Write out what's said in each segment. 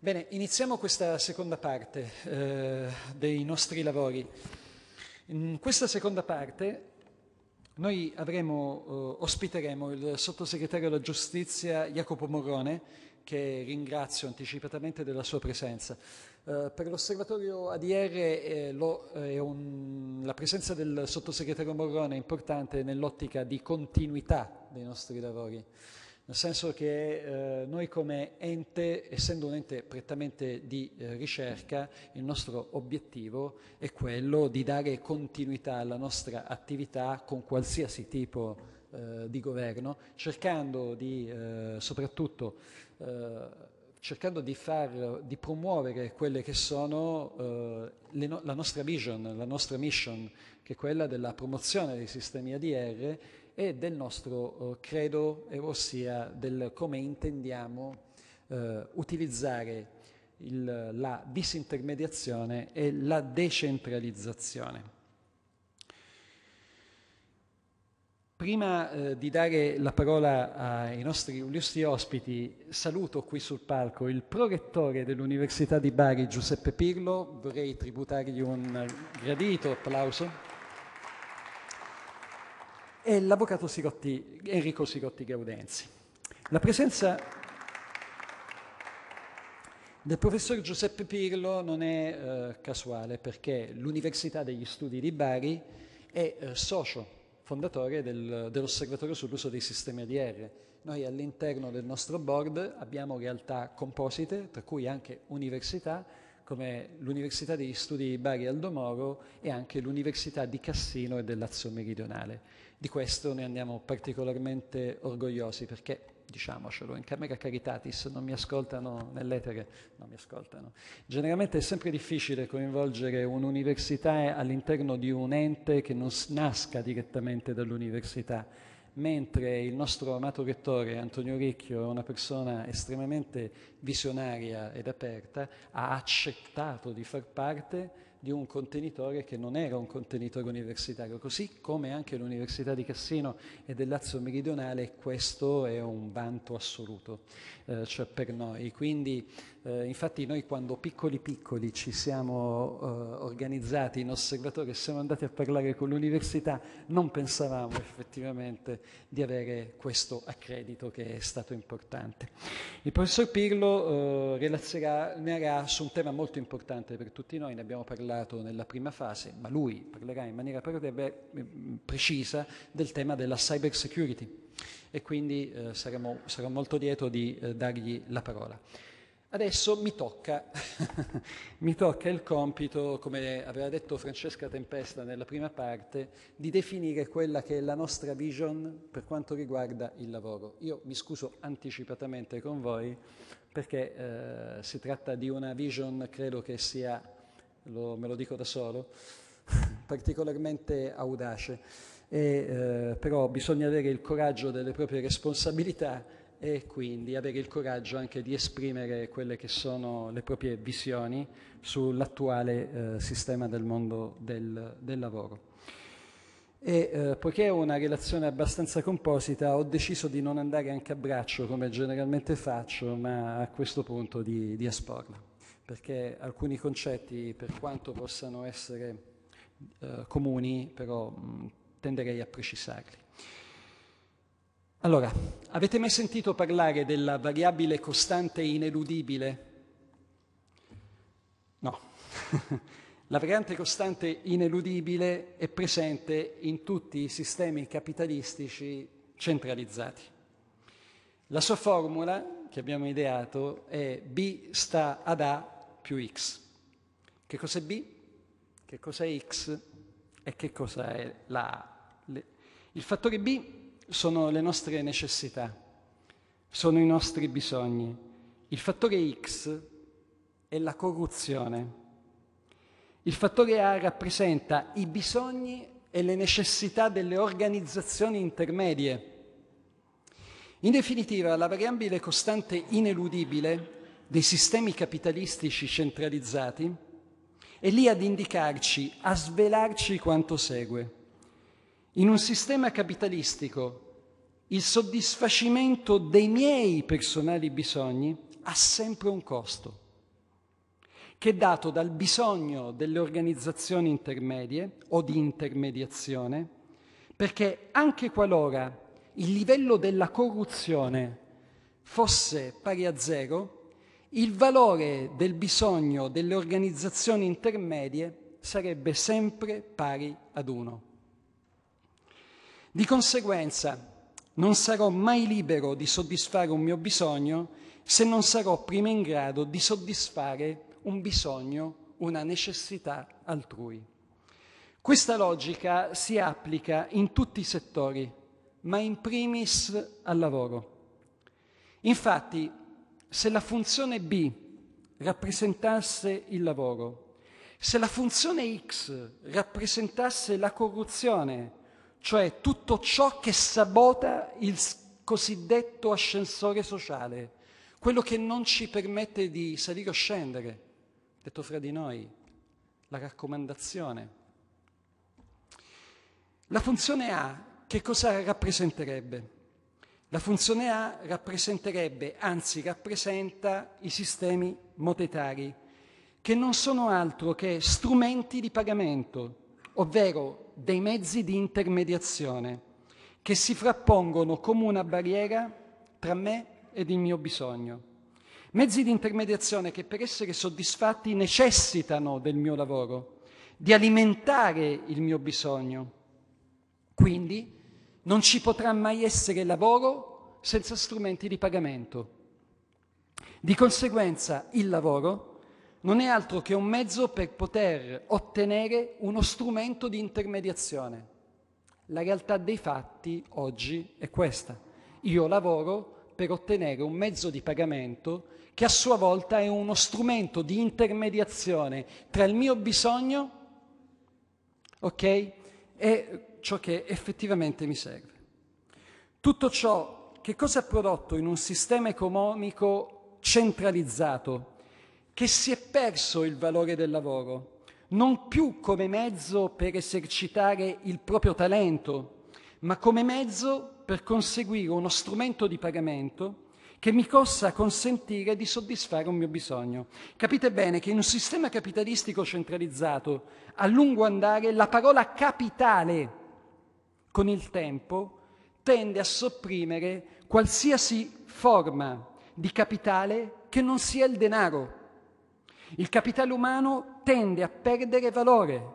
Bene, iniziamo questa seconda parte eh, dei nostri lavori. In questa seconda parte noi avremo, eh, ospiteremo il sottosegretario alla giustizia Jacopo Morrone, che ringrazio anticipatamente della sua presenza. Eh, per l'osservatorio ADR eh, lo, eh, un, la presenza del sottosegretario Morrone è importante nell'ottica di continuità dei nostri lavori nel senso che eh, noi come ente, essendo un ente prettamente di eh, ricerca, il nostro obiettivo è quello di dare continuità alla nostra attività con qualsiasi tipo eh, di governo, cercando di eh, soprattutto eh, cercando di, far, di, promuovere quelle che sono eh, no- la nostra vision, la nostra mission, che è quella della promozione dei sistemi ADR e del nostro eh, credo, ossia del come intendiamo eh, utilizzare il, la disintermediazione e la decentralizzazione. Prima eh, di dare la parola ai nostri illustri ospiti, saluto qui sul palco il prorettore dell'Università di Bari, Giuseppe Pirlo. Vorrei tributargli un gradito applauso è l'avvocato Sirotti, Enrico Sirotti Gaudenzi. La presenza del professor Giuseppe Pirlo non è eh, casuale perché l'Università degli Studi di Bari è eh, socio fondatore del, dell'Osservatorio sull'uso dei sistemi ADR. Noi all'interno del nostro board abbiamo realtà composite, tra cui anche università, come l'Università degli Studi di Bari Aldomoro e anche l'Università di Cassino e del Lazio Meridionale. Di questo ne andiamo particolarmente orgogliosi perché, diciamocelo, in Camera Caritatis non mi ascoltano nell'etere, non mi ascoltano. Generalmente è sempre difficile coinvolgere un'università all'interno di un ente che non nasca direttamente dall'università, mentre il nostro amato rettore Antonio Ricchio è una persona estremamente visionaria ed aperta, ha accettato di far parte di un contenitore che non era un contenitore universitario, così come anche l'Università di Cassino e del Lazio Meridionale, questo è un vanto assoluto eh, c'è cioè per noi. Quindi eh, infatti noi quando piccoli piccoli ci siamo eh, organizzati in osservatorio e siamo andati a parlare con l'università, non pensavamo effettivamente di avere questo accredito che è stato importante. Il professor Pirlo eh, relazionerà su un tema molto importante per tutti noi, ne abbiamo parlato nella prima fase, ma lui parlerà in maniera mm, precisa del tema della cyber security e quindi eh, saremo, sarò molto lieto di eh, dargli la parola. Adesso mi tocca, mi tocca, il compito, come aveva detto Francesca Tempesta nella prima parte, di definire quella che è la nostra vision per quanto riguarda il lavoro. Io mi scuso anticipatamente con voi perché eh, si tratta di una vision, credo che sia, lo, me lo dico da solo, particolarmente audace e, eh, però bisogna avere il coraggio delle proprie responsabilità e quindi avere il coraggio anche di esprimere quelle che sono le proprie visioni sull'attuale eh, sistema del mondo del, del lavoro. E, eh, poiché è una relazione abbastanza composita, ho deciso di non andare anche a braccio come generalmente faccio, ma a questo punto di, di esporla, perché alcuni concetti, per quanto possano essere eh, comuni, però mh, tenderei a precisarli. Allora, avete mai sentito parlare della variabile costante ineludibile? No. La variante costante ineludibile è presente in tutti i sistemi capitalistici centralizzati. La sua formula che abbiamo ideato è B sta ad A più X. Che cos'è B? Che cos'è X? E che cosa è la A? Le... Il fattore B sono le nostre necessità, sono i nostri bisogni. Il fattore X è la corruzione. Il fattore A rappresenta i bisogni e le necessità delle organizzazioni intermedie. In definitiva, la variabile costante ineludibile dei sistemi capitalistici centralizzati è lì ad indicarci, a svelarci quanto segue. In un sistema capitalistico il soddisfacimento dei miei personali bisogni ha sempre un costo, che è dato dal bisogno delle organizzazioni intermedie o di intermediazione, perché anche qualora il livello della corruzione fosse pari a zero, il valore del bisogno delle organizzazioni intermedie sarebbe sempre pari ad uno. Di conseguenza, non sarò mai libero di soddisfare un mio bisogno se non sarò prima in grado di soddisfare un bisogno, una necessità altrui. Questa logica si applica in tutti i settori, ma in primis al lavoro. Infatti, se la funzione B rappresentasse il lavoro, se la funzione X rappresentasse la corruzione, cioè tutto ciò che sabota il cosiddetto ascensore sociale, quello che non ci permette di salire o scendere, detto fra di noi, la raccomandazione. La funzione A che cosa rappresenterebbe? La funzione A rappresenterebbe, anzi rappresenta, i sistemi monetari, che non sono altro che strumenti di pagamento, ovvero dei mezzi di intermediazione, che si frappongono come una barriera tra me ed il mio bisogno. Mezzi di intermediazione che per essere soddisfatti necessitano del mio lavoro, di alimentare il mio bisogno. Quindi, non ci potrà mai essere lavoro senza strumenti di pagamento. Di conseguenza il lavoro non è altro che un mezzo per poter ottenere uno strumento di intermediazione. La realtà dei fatti oggi è questa. Io lavoro per ottenere un mezzo di pagamento che a sua volta è uno strumento di intermediazione tra il mio bisogno, ok, e ciò che effettivamente mi serve. Tutto ciò che cosa ha prodotto in un sistema economico centralizzato, che si è perso il valore del lavoro, non più come mezzo per esercitare il proprio talento, ma come mezzo per conseguire uno strumento di pagamento che mi possa consentire di soddisfare un mio bisogno. Capite bene che in un sistema capitalistico centralizzato, a lungo andare, la parola capitale con il tempo, tende a sopprimere qualsiasi forma di capitale che non sia il denaro. Il capitale umano tende a perdere valore,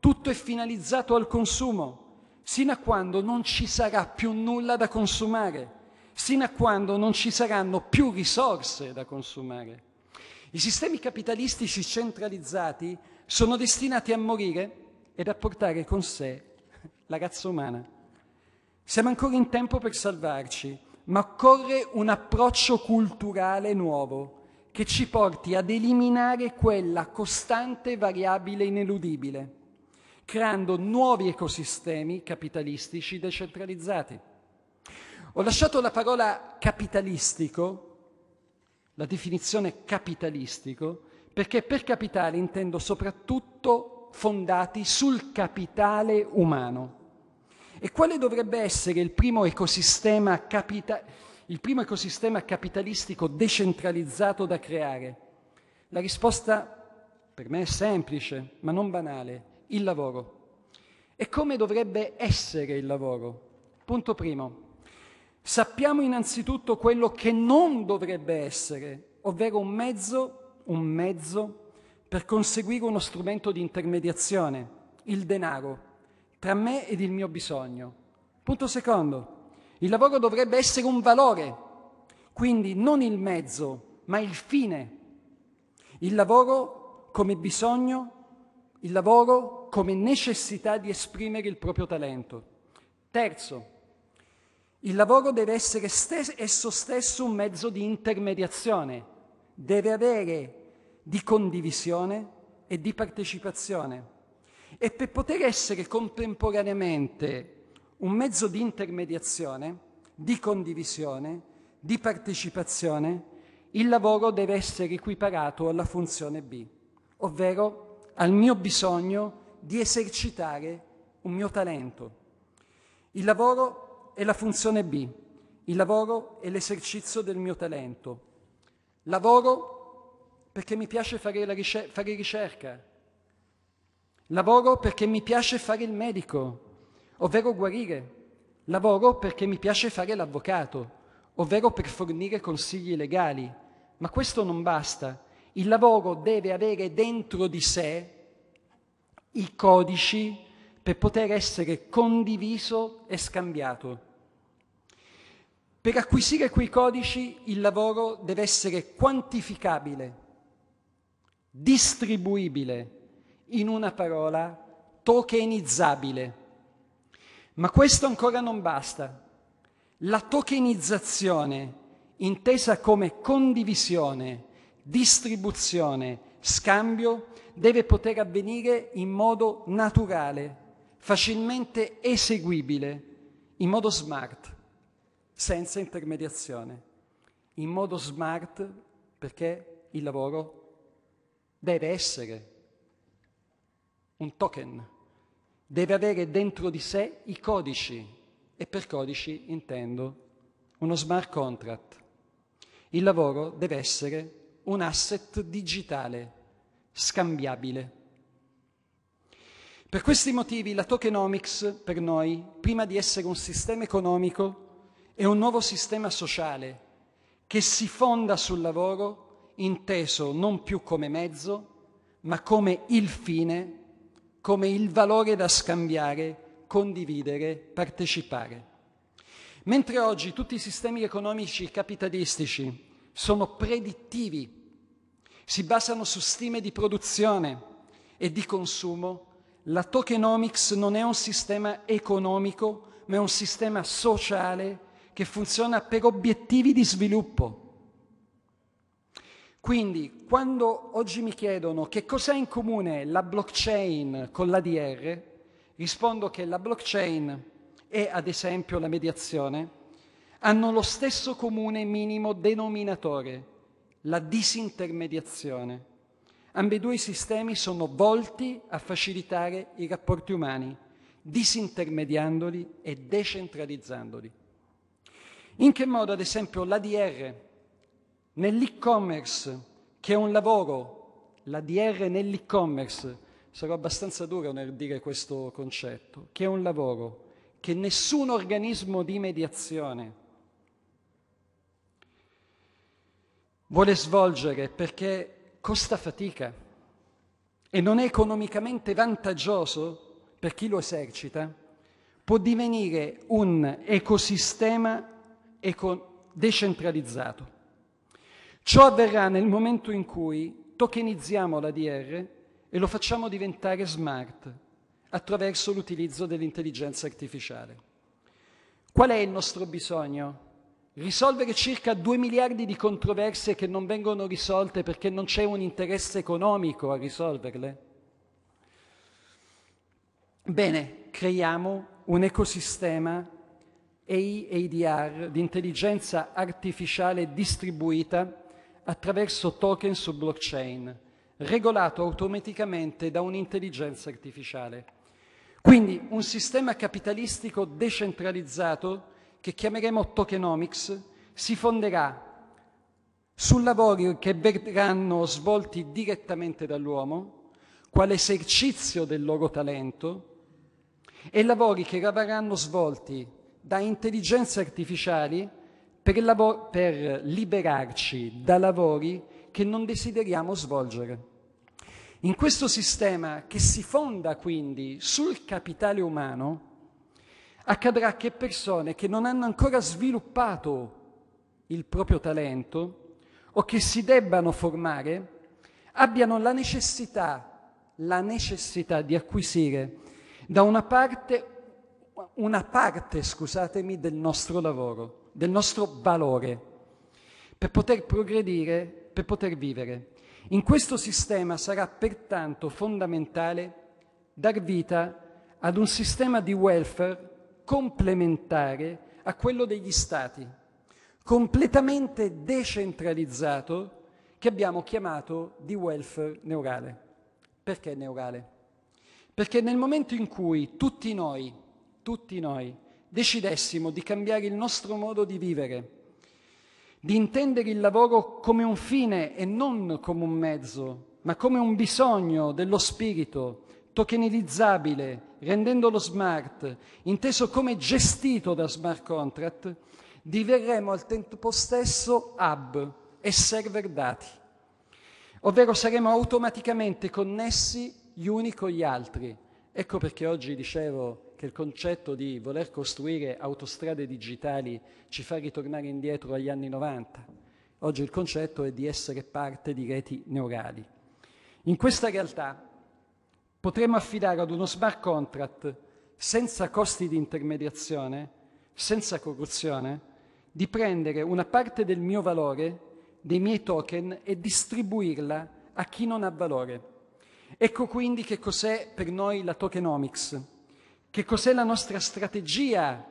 tutto è finalizzato al consumo, sino a quando non ci sarà più nulla da consumare, sino a quando non ci saranno più risorse da consumare. I sistemi capitalistici centralizzati sono destinati a morire ed a portare con sé la razza umana. Siamo ancora in tempo per salvarci, ma occorre un approccio culturale nuovo che ci porti ad eliminare quella costante variabile ineludibile, creando nuovi ecosistemi capitalistici decentralizzati. Ho lasciato la parola capitalistico, la definizione capitalistico, perché per capitale intendo soprattutto fondati sul capitale umano. E quale dovrebbe essere il primo ecosistema, capita- il primo ecosistema capitalistico decentralizzato da creare? La risposta per me è semplice, ma non banale, il lavoro. E come dovrebbe essere il lavoro? Punto primo. Sappiamo innanzitutto quello che non dovrebbe essere, ovvero un mezzo, un mezzo per conseguire uno strumento di intermediazione, il denaro, tra me ed il mio bisogno. Punto secondo, il lavoro dovrebbe essere un valore, quindi non il mezzo, ma il fine. Il lavoro come bisogno, il lavoro come necessità di esprimere il proprio talento. Terzo, il lavoro deve essere stes- esso stesso un mezzo di intermediazione, deve avere di condivisione e di partecipazione. E per poter essere contemporaneamente un mezzo di intermediazione, di condivisione, di partecipazione, il lavoro deve essere equiparato alla funzione B, ovvero al mio bisogno di esercitare un mio talento. Il lavoro è la funzione B, il lavoro è l'esercizio del mio talento. Lavoro perché mi piace fare, ricer- fare ricerca, lavoro perché mi piace fare il medico, ovvero guarire, lavoro perché mi piace fare l'avvocato, ovvero per fornire consigli legali. Ma questo non basta. Il lavoro deve avere dentro di sé i codici per poter essere condiviso e scambiato. Per acquisire quei codici il lavoro deve essere quantificabile distribuibile, in una parola tokenizzabile. Ma questo ancora non basta. La tokenizzazione, intesa come condivisione, distribuzione, scambio, deve poter avvenire in modo naturale, facilmente eseguibile, in modo smart, senza intermediazione. In modo smart perché il lavoro deve essere un token, deve avere dentro di sé i codici e per codici intendo uno smart contract. Il lavoro deve essere un asset digitale, scambiabile. Per questi motivi la tokenomics per noi, prima di essere un sistema economico, è un nuovo sistema sociale che si fonda sul lavoro inteso non più come mezzo, ma come il fine, come il valore da scambiare, condividere, partecipare. Mentre oggi tutti i sistemi economici capitalistici sono predittivi, si basano su stime di produzione e di consumo, la tokenomics non è un sistema economico, ma è un sistema sociale che funziona per obiettivi di sviluppo quindi quando oggi mi chiedono che cos'è in comune la blockchain con l'ADR, rispondo che la blockchain e ad esempio la mediazione hanno lo stesso comune minimo denominatore, la disintermediazione. Ambedue i sistemi sono volti a facilitare i rapporti umani, disintermediandoli e decentralizzandoli. In che modo, ad esempio, l'ADR Nell'e-commerce, che è un lavoro, l'ADR nell'e-commerce, sarò abbastanza duro nel dire questo concetto, che è un lavoro che nessun organismo di mediazione vuole svolgere perché costa fatica e non è economicamente vantaggioso per chi lo esercita, può divenire un ecosistema eco- decentralizzato. Ciò avverrà nel momento in cui tokenizziamo l'ADR e lo facciamo diventare smart attraverso l'utilizzo dell'intelligenza artificiale. Qual è il nostro bisogno? Risolvere circa 2 miliardi di controversie che non vengono risolte perché non c'è un interesse economico a risolverle? Bene, creiamo un ecosistema AI ADR di intelligenza artificiale distribuita attraverso token su blockchain, regolato automaticamente da un'intelligenza artificiale. Quindi un sistema capitalistico decentralizzato, che chiameremo tokenomics, si fonderà su lavori che verranno svolti direttamente dall'uomo, quale esercizio del loro talento, e lavori che verranno svolti da intelligenze artificiali per, lavo- per liberarci da lavori che non desideriamo svolgere. In questo sistema che si fonda quindi sul capitale umano, accadrà che persone che non hanno ancora sviluppato il proprio talento o che si debbano formare abbiano la necessità, la necessità di acquisire da una parte, una parte, scusatemi, del nostro lavoro del nostro valore, per poter progredire, per poter vivere. In questo sistema sarà pertanto fondamentale dar vita ad un sistema di welfare complementare a quello degli Stati, completamente decentralizzato, che abbiamo chiamato di welfare neurale. Perché neurale? Perché nel momento in cui tutti noi, tutti noi, decidessimo di cambiare il nostro modo di vivere, di intendere il lavoro come un fine e non come un mezzo, ma come un bisogno dello spirito, tokenizzabile, rendendolo smart, inteso come gestito da smart contract, diverremo al tempo stesso hub e server dati, ovvero saremo automaticamente connessi gli uni con gli altri. Ecco perché oggi dicevo che il concetto di voler costruire autostrade digitali ci fa ritornare indietro agli anni 90. Oggi il concetto è di essere parte di reti neurali. In questa realtà potremmo affidare ad uno smart contract senza costi di intermediazione, senza corruzione, di prendere una parte del mio valore, dei miei token, e distribuirla a chi non ha valore. Ecco quindi che cos'è per noi la tokenomics che cos'è la nostra strategia?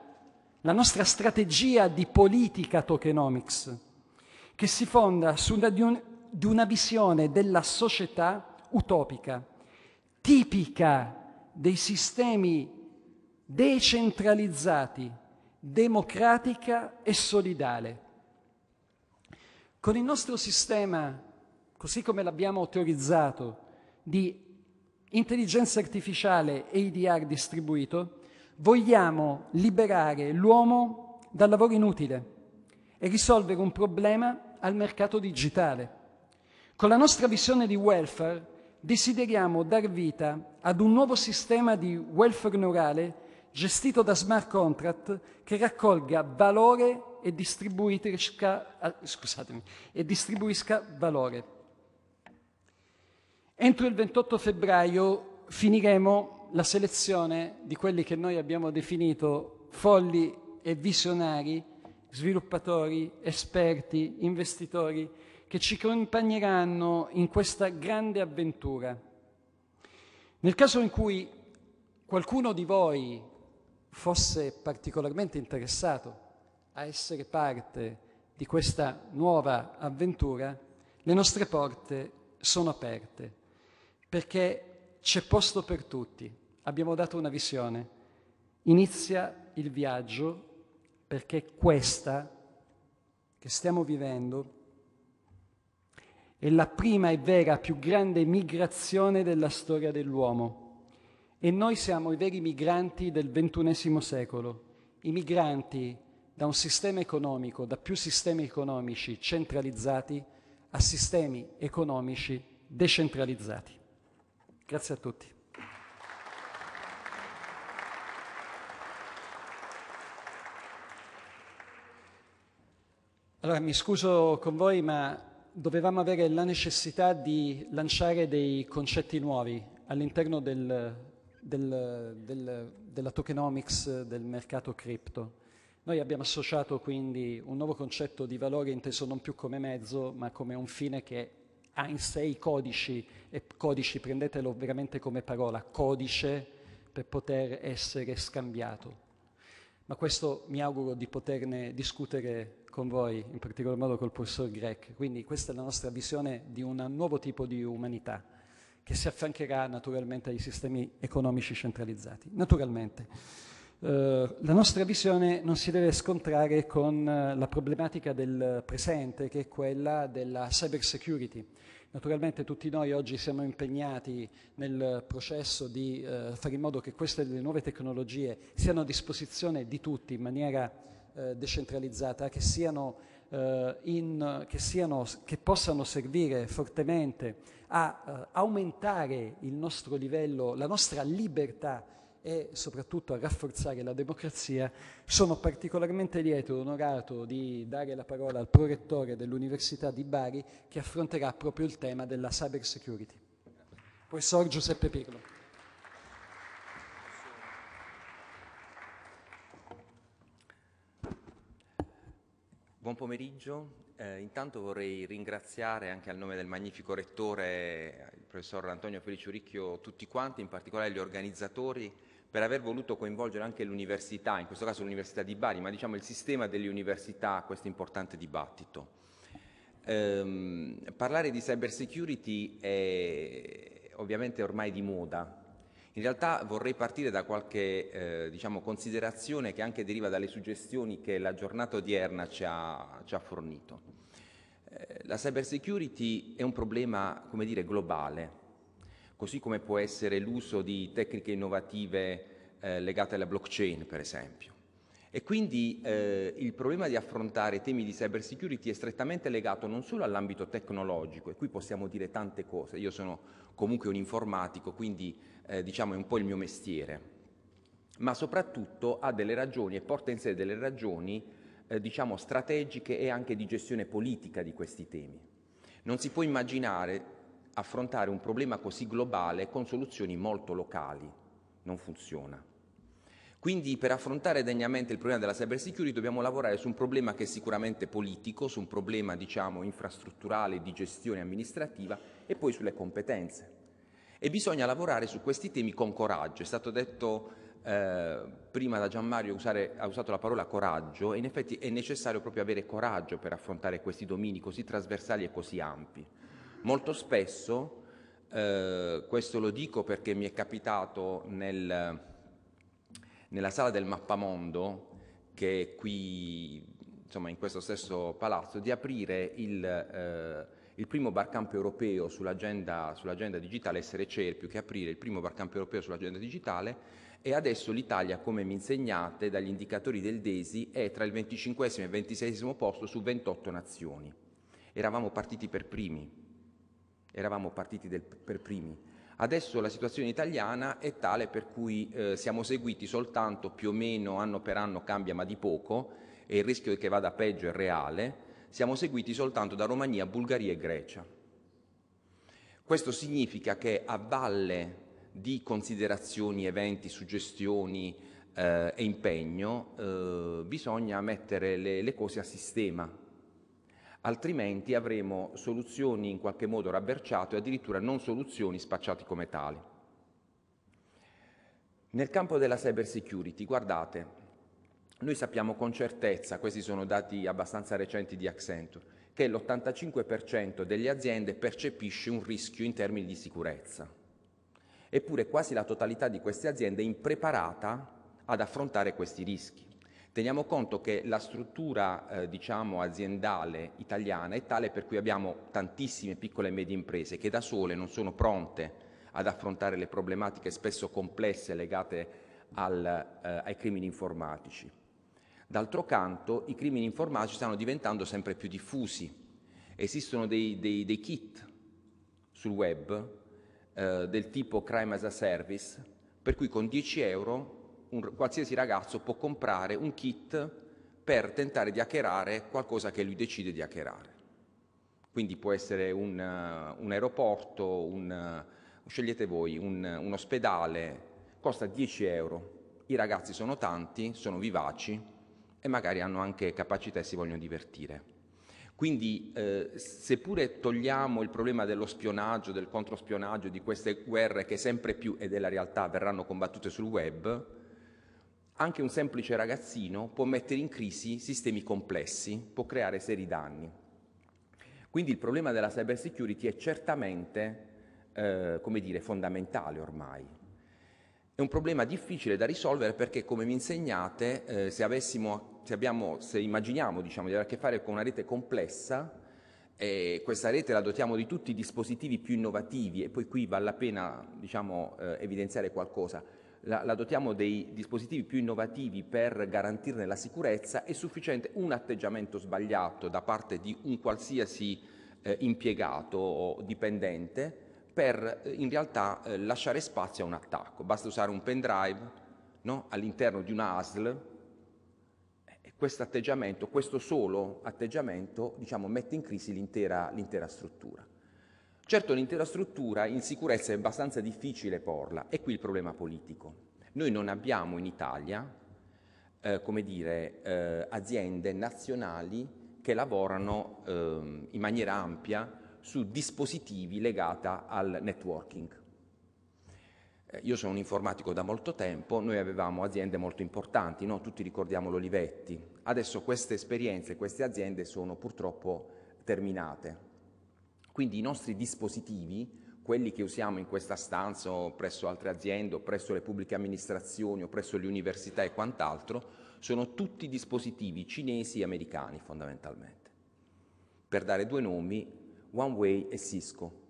La nostra strategia di politica tokenomics, che si fonda su una, di, un, di una visione della società utopica, tipica dei sistemi decentralizzati, democratica e solidale. Con il nostro sistema, così come l'abbiamo teorizzato, di intelligenza artificiale e IDR distribuito, vogliamo liberare l'uomo dal lavoro inutile e risolvere un problema al mercato digitale. Con la nostra visione di welfare desideriamo dar vita ad un nuovo sistema di welfare neurale gestito da smart contract che raccolga valore e distribuisca, eh, e distribuisca valore. Entro il 28 febbraio finiremo la selezione di quelli che noi abbiamo definito folli e visionari, sviluppatori, esperti, investitori, che ci accompagneranno in questa grande avventura. Nel caso in cui qualcuno di voi fosse particolarmente interessato a essere parte di questa nuova avventura, le nostre porte sono aperte perché c'è posto per tutti. Abbiamo dato una visione. Inizia il viaggio perché questa che stiamo vivendo è la prima e vera, più grande migrazione della storia dell'uomo. E noi siamo i veri migranti del ventunesimo secolo, i migranti da un sistema economico, da più sistemi economici centralizzati a sistemi economici decentralizzati. Grazie a tutti. Allora, mi scuso con voi, ma dovevamo avere la necessità di lanciare dei concetti nuovi all'interno del, del, del, della tokenomics del mercato cripto. Noi abbiamo associato quindi un nuovo concetto di valore inteso non più come mezzo, ma come un fine che ha in sé i codici, e codici prendetelo veramente come parola, codice per poter essere scambiato. Ma questo mi auguro di poterne discutere con voi, in particolar modo col professor Grech. Quindi questa è la nostra visione di un nuovo tipo di umanità che si affiancherà naturalmente ai sistemi economici centralizzati. Naturalmente. Eh, la nostra visione non si deve scontrare con eh, la problematica del presente, che è quella della cyber security. Naturalmente tutti noi oggi siamo impegnati nel processo di uh, fare in modo che queste nuove tecnologie siano a disposizione di tutti in maniera decentralizzata, che, siano, in, che, siano, che, possano servire fortemente a aumentare il nostro livello, la nostra libertà e soprattutto a rafforzare la democrazia. Sono particolarmente lieto e onorato di dare la parola al prorettore dell'Università di Bari che affronterà proprio il tema della cyber security. Professor Giuseppe Pirlo. Buon pomeriggio, eh, intanto vorrei ringraziare anche al nome del magnifico rettore, il professor Antonio Felice Uricchio, tutti quanti, in particolare gli organizzatori per aver voluto coinvolgere anche l'università, in questo caso l'Università di Bari, ma diciamo il sistema delle università a questo importante dibattito. Ehm, parlare di cyber security è ovviamente ormai di moda. In realtà vorrei partire da qualche eh, diciamo, considerazione che anche deriva dalle suggestioni che la giornata odierna ci ha, ci ha fornito. Eh, la cyber security è un problema, come dire, globale, così come può essere l'uso di tecniche innovative eh, legate alla blockchain, per esempio. E quindi eh, il problema di affrontare temi di cybersecurity è strettamente legato non solo all'ambito tecnologico, e qui possiamo dire tante cose, io sono comunque un informatico, quindi eh, diciamo è un po' il mio mestiere, ma soprattutto ha delle ragioni e porta in sé delle ragioni eh, diciamo strategiche e anche di gestione politica di questi temi. Non si può immaginare affrontare un problema così globale con soluzioni molto locali. Non funziona. Quindi per affrontare degnamente il problema della cyber security dobbiamo lavorare su un problema che è sicuramente politico, su un problema diciamo infrastrutturale di gestione amministrativa e poi sulle competenze. E bisogna lavorare su questi temi con coraggio. È stato detto eh, prima da Gianmario, usare, ha usato la parola coraggio e in effetti è necessario proprio avere coraggio per affrontare questi domini così trasversali e così ampi. Molto spesso, eh, questo lo dico perché mi è capitato nel, nella sala del Mappamondo, che è qui insomma, in questo stesso palazzo, di aprire il, eh, il primo barcampo europeo sull'agenda, sull'agenda digitale, essere CER più che aprire il primo barcampo europeo sull'agenda digitale e adesso l'Italia, come mi insegnate dagli indicatori del DESI, è tra il 25 e il 26 posto su 28 nazioni. Eravamo partiti per primi eravamo partiti del, per primi. Adesso la situazione italiana è tale per cui eh, siamo seguiti soltanto più o meno anno per anno cambia ma di poco e il rischio che vada peggio è reale, siamo seguiti soltanto da Romania, Bulgaria e Grecia. Questo significa che a valle di considerazioni, eventi, suggestioni eh, e impegno eh, bisogna mettere le, le cose a sistema altrimenti avremo soluzioni in qualche modo rabberciate o addirittura non soluzioni spacciate come tali. Nel campo della cyber security, guardate, noi sappiamo con certezza, questi sono dati abbastanza recenti di Accenture, che l'85% delle aziende percepisce un rischio in termini di sicurezza. Eppure quasi la totalità di queste aziende è impreparata ad affrontare questi rischi. Teniamo conto che la struttura eh, diciamo, aziendale italiana è tale per cui abbiamo tantissime piccole e medie imprese che da sole non sono pronte ad affrontare le problematiche spesso complesse legate al, eh, ai crimini informatici. D'altro canto i crimini informatici stanno diventando sempre più diffusi. Esistono dei, dei, dei kit sul web eh, del tipo Crime as a Service, per cui con 10 euro un, qualsiasi ragazzo può comprare un kit per tentare di hackerare qualcosa che lui decide di hackerare. Quindi può essere un, un aeroporto, un, scegliete voi, un ospedale, costa 10 euro. I ragazzi sono tanti, sono vivaci e magari hanno anche capacità e si vogliono divertire. Quindi eh, seppure togliamo il problema dello spionaggio, del controspionaggio, di queste guerre che sempre più e della realtà verranno combattute sul web, anche un semplice ragazzino può mettere in crisi sistemi complessi, può creare seri danni. Quindi il problema della cyber security è certamente, eh, come dire, fondamentale ormai. È un problema difficile da risolvere perché, come mi insegnate, eh, se, avessimo, se, abbiamo, se immaginiamo diciamo, di avere a che fare con una rete complessa, e eh, questa rete la dotiamo di tutti i dispositivi più innovativi e poi qui vale la pena diciamo, eh, evidenziare qualcosa la, la dotiamo dei dispositivi più innovativi per garantirne la sicurezza, è sufficiente un atteggiamento sbagliato da parte di un qualsiasi eh, impiegato o dipendente per eh, in realtà eh, lasciare spazio a un attacco. Basta usare un pendrive no? all'interno di una ASL questo atteggiamento, questo solo atteggiamento, diciamo, mette in crisi l'intera, struttura. Certo l'intera struttura in sicurezza è abbastanza difficile porla, è qui il problema politico. Noi non abbiamo in Italia, eh, come dire, eh, aziende nazionali che lavorano eh, in maniera ampia su dispositivi legati al networking. Eh, io sono un informatico da molto tempo, noi avevamo aziende molto importanti, no? tutti ricordiamo l'Olivetti. Adesso queste esperienze, queste aziende sono purtroppo terminate. Quindi i nostri dispositivi, quelli che usiamo in questa stanza o presso altre aziende o presso le pubbliche amministrazioni o presso le università e quant'altro, sono tutti dispositivi cinesi e americani fondamentalmente. Per dare due nomi, Huawei e Cisco.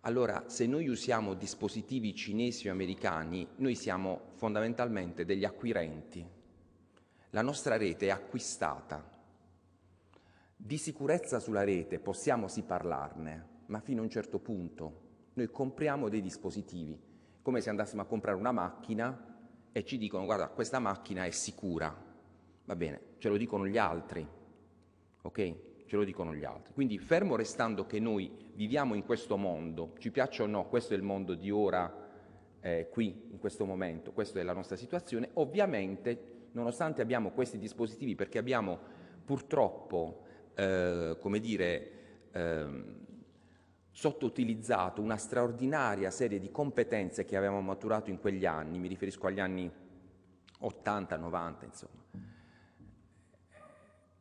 Allora, se noi usiamo dispositivi cinesi o americani, noi siamo fondamentalmente degli acquirenti. La nostra rete è acquistata di sicurezza sulla rete possiamo sì parlarne, ma fino a un certo punto. Noi compriamo dei dispositivi, come se andassimo a comprare una macchina e ci dicono guarda questa macchina è sicura, va bene, ce lo dicono gli altri, ok? Ce lo dicono gli altri. Quindi fermo restando che noi viviamo in questo mondo, ci piaccia o no, questo è il mondo di ora, eh, qui, in questo momento, questa è la nostra situazione, ovviamente nonostante abbiamo questi dispositivi perché abbiamo purtroppo eh, come dire, eh, sottoutilizzato una straordinaria serie di competenze che avevamo maturato in quegli anni, mi riferisco agli anni 80, 90, insomma.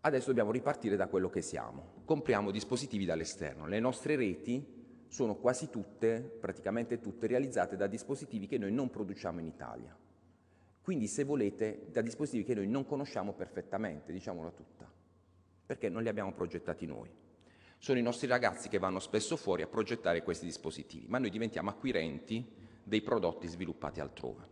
Adesso dobbiamo ripartire da quello che siamo. Compriamo dispositivi dall'esterno. Le nostre reti sono quasi tutte, praticamente tutte, realizzate da dispositivi che noi non produciamo in Italia. Quindi, se volete, da dispositivi che noi non conosciamo perfettamente, diciamola tutta perché non li abbiamo progettati noi. Sono i nostri ragazzi che vanno spesso fuori a progettare questi dispositivi, ma noi diventiamo acquirenti dei prodotti sviluppati altrove.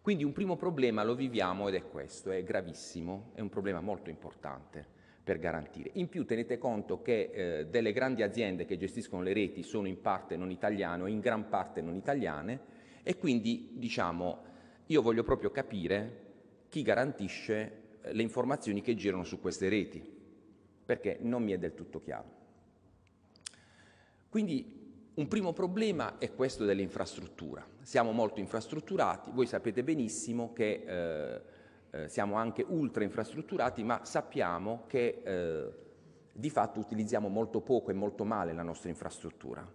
Quindi un primo problema lo viviamo ed è questo, è gravissimo, è un problema molto importante per garantire. In più tenete conto che eh, delle grandi aziende che gestiscono le reti sono in parte non italiane o in gran parte non italiane e quindi diciamo io voglio proprio capire chi garantisce eh, le informazioni che girano su queste reti perché non mi è del tutto chiaro. Quindi un primo problema è questo dell'infrastruttura. Siamo molto infrastrutturati, voi sapete benissimo che eh, eh, siamo anche ultra infrastrutturati, ma sappiamo che eh, di fatto utilizziamo molto poco e molto male la nostra infrastruttura.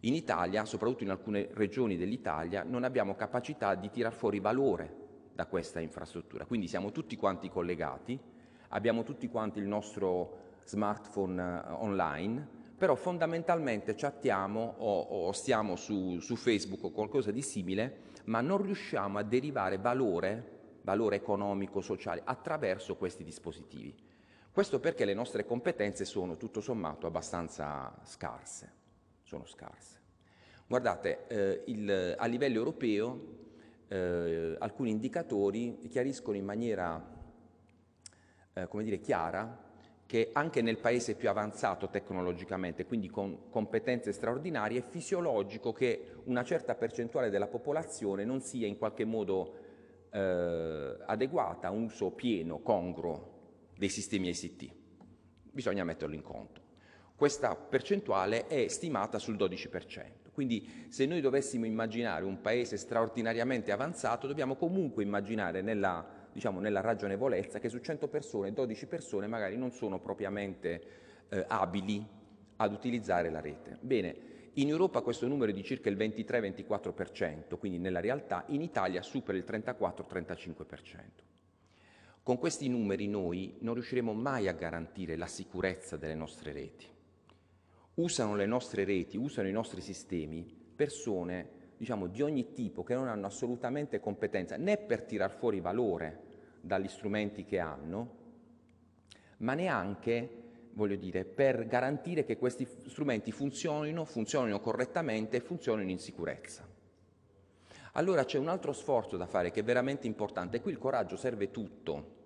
In Italia, soprattutto in alcune regioni dell'Italia, non abbiamo capacità di tirar fuori valore da questa infrastruttura. Quindi siamo tutti quanti collegati, abbiamo tutti quanti il nostro smartphone eh, online, però fondamentalmente chattiamo o, o stiamo su, su, Facebook o qualcosa di simile, ma non riusciamo a derivare valore, valore economico, sociale, attraverso questi dispositivi. Questo perché le nostre competenze sono tutto sommato abbastanza scarse, sono scarse. Guardate, eh, il, a livello europeo eh, alcuni indicatori chiariscono in maniera, eh, come dire, chiara che anche nel paese più avanzato tecnologicamente, quindi con competenze straordinarie, è fisiologico che una certa percentuale della popolazione non sia in qualche modo eh, adeguata a un uso pieno, congruo dei sistemi ICT. Bisogna metterlo in conto. Questa percentuale è stimata sul 12%. Quindi se noi dovessimo immaginare un paese straordinariamente avanzato, dobbiamo comunque immaginare nella diciamo, nella ragionevolezza che su 100 persone, 12 persone magari non sono propriamente eh, abili ad utilizzare la rete. Bene, in Europa questo numero è di circa il 23-24%, quindi nella realtà in Italia supera il 34-35%. Con questi numeri noi non riusciremo mai a garantire la sicurezza delle nostre reti. Usano le nostre reti, usano i nostri sistemi persone diciamo, di ogni tipo che non hanno assolutamente competenza né per tirar fuori valore dagli strumenti che hanno, ma neanche voglio dire, per garantire che questi strumenti funzionino, funzionino correttamente e funzionino in sicurezza. Allora c'è un altro sforzo da fare che è veramente importante, e qui il coraggio serve tutto,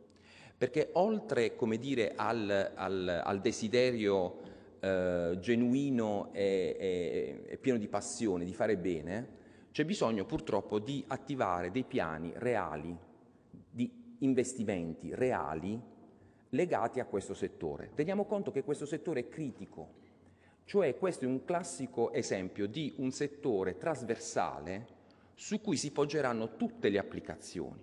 perché oltre, come dire, al, al, al desiderio eh, genuino e, e, e pieno di passione di fare bene, c'è bisogno purtroppo di attivare dei piani reali, di investimenti reali legati a questo settore. Teniamo conto che questo settore è critico, cioè questo è un classico esempio di un settore trasversale su cui si poggeranno tutte le applicazioni.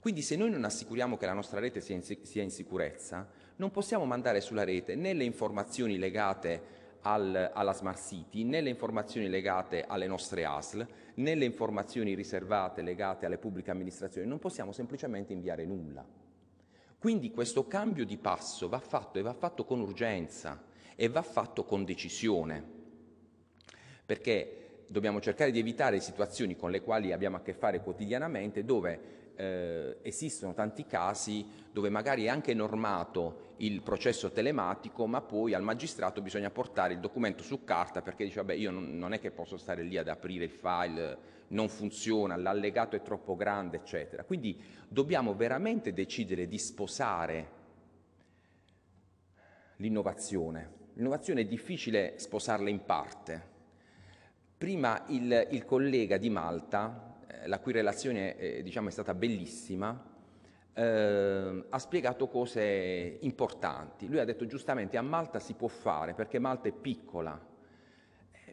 Quindi se noi non assicuriamo che la nostra rete sia in, sicurezza, non possiamo mandare sulla rete né le informazioni legate a al, alla Smart City, nelle informazioni legate alle nostre ASL, nelle informazioni riservate legate alle pubbliche amministrazioni, non possiamo semplicemente inviare nulla. Quindi questo cambio di passo va fatto e va fatto con urgenza e va fatto con decisione, perché dobbiamo cercare di evitare situazioni con le quali abbiamo a che fare quotidianamente dove eh, esistono tanti casi dove magari è anche normato il processo telematico, ma poi al magistrato bisogna portare il documento su carta perché dice, vabbè, io non, non è che posso stare lì ad aprire il file, non funziona, l'allegato è troppo grande, eccetera. Quindi dobbiamo veramente decidere di sposare l'innovazione. L'innovazione è difficile sposarla in parte. Prima il, il collega di Malta la cui relazione eh, diciamo, è stata bellissima, eh, ha spiegato cose importanti. Lui ha detto giustamente a Malta si può fare perché Malta è piccola.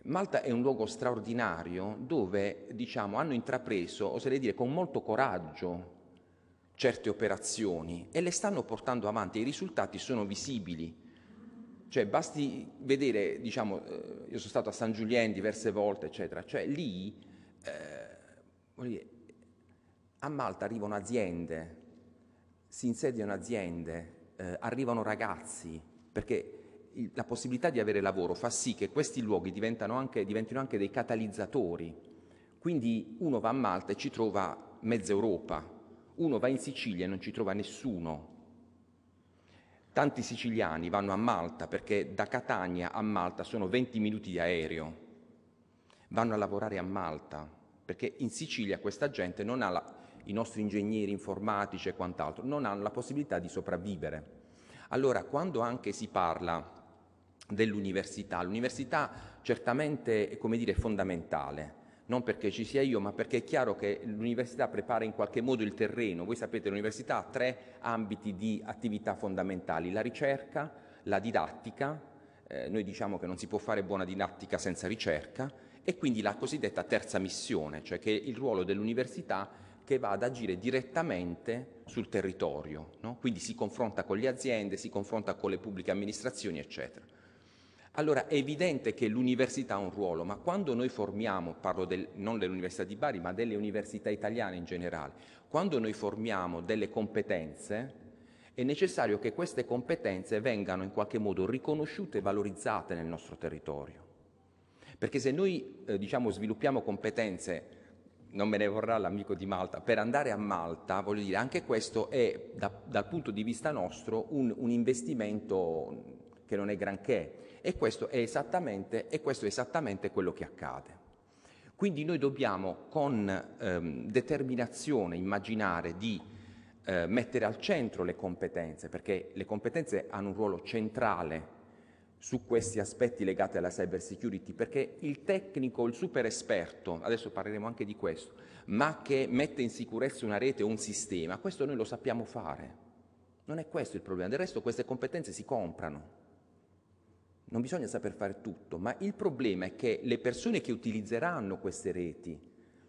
Malta è un luogo straordinario dove diciamo, hanno intrapreso, oserei dire, con molto coraggio certe operazioni e le stanno portando avanti, i risultati sono visibili. Cioè, basti vedere, diciamo, eh, io sono stato a San Giulien diverse volte, eccetera, cioè lì eh, a Malta arrivano aziende, si insediano aziende, eh, arrivano ragazzi, perché il, la possibilità di avere lavoro fa sì che questi luoghi anche, diventino anche dei catalizzatori. Quindi uno va a Malta e ci trova mezza Europa, uno va in Sicilia e non ci trova nessuno. Tanti siciliani vanno a Malta perché da Catania a Malta sono 20 minuti di aereo, vanno a lavorare a Malta perché in Sicilia questa gente non ha la, i nostri ingegneri informatici e quant'altro, non hanno la possibilità di sopravvivere. Allora, quando anche si parla dell'università, l'università certamente è dire, fondamentale, non perché ci sia io, ma perché è chiaro che l'università prepara in qualche modo il terreno. Voi sapete, l'università ha tre ambiti di attività fondamentali, la ricerca, la didattica eh, noi diciamo che non si può fare buona didattica senza ricerca e quindi la cosiddetta terza missione, cioè che è il ruolo dell'università che va ad agire direttamente sul territorio, no? quindi si confronta con le aziende, si confronta con le pubbliche amministrazioni, eccetera. Allora è evidente che l'università ha un ruolo, ma quando noi formiamo, parlo del, non dell'Università di Bari, ma delle università italiane in generale, quando noi formiamo delle competenze, è necessario che queste competenze vengano in qualche modo riconosciute e valorizzate nel nostro territorio. Perché se noi eh, diciamo, sviluppiamo competenze, non me ne vorrà l'amico di Malta, per andare a Malta, voglio dire, anche questo è da, dal punto di vista nostro un, un, investimento che non è granché e questo è, e questo è esattamente quello che accade. Quindi noi dobbiamo con ehm, determinazione immaginare di eh, mettere al centro le competenze, perché le competenze hanno un ruolo centrale su questi aspetti legati alla cyber security, perché il tecnico, il super esperto, adesso parleremo anche di questo, ma che mette in sicurezza una rete o un sistema, questo noi lo sappiamo fare. Non è questo il problema, del resto queste competenze si comprano. Non bisogna saper fare tutto, ma il problema è che le persone che utilizzeranno queste reti,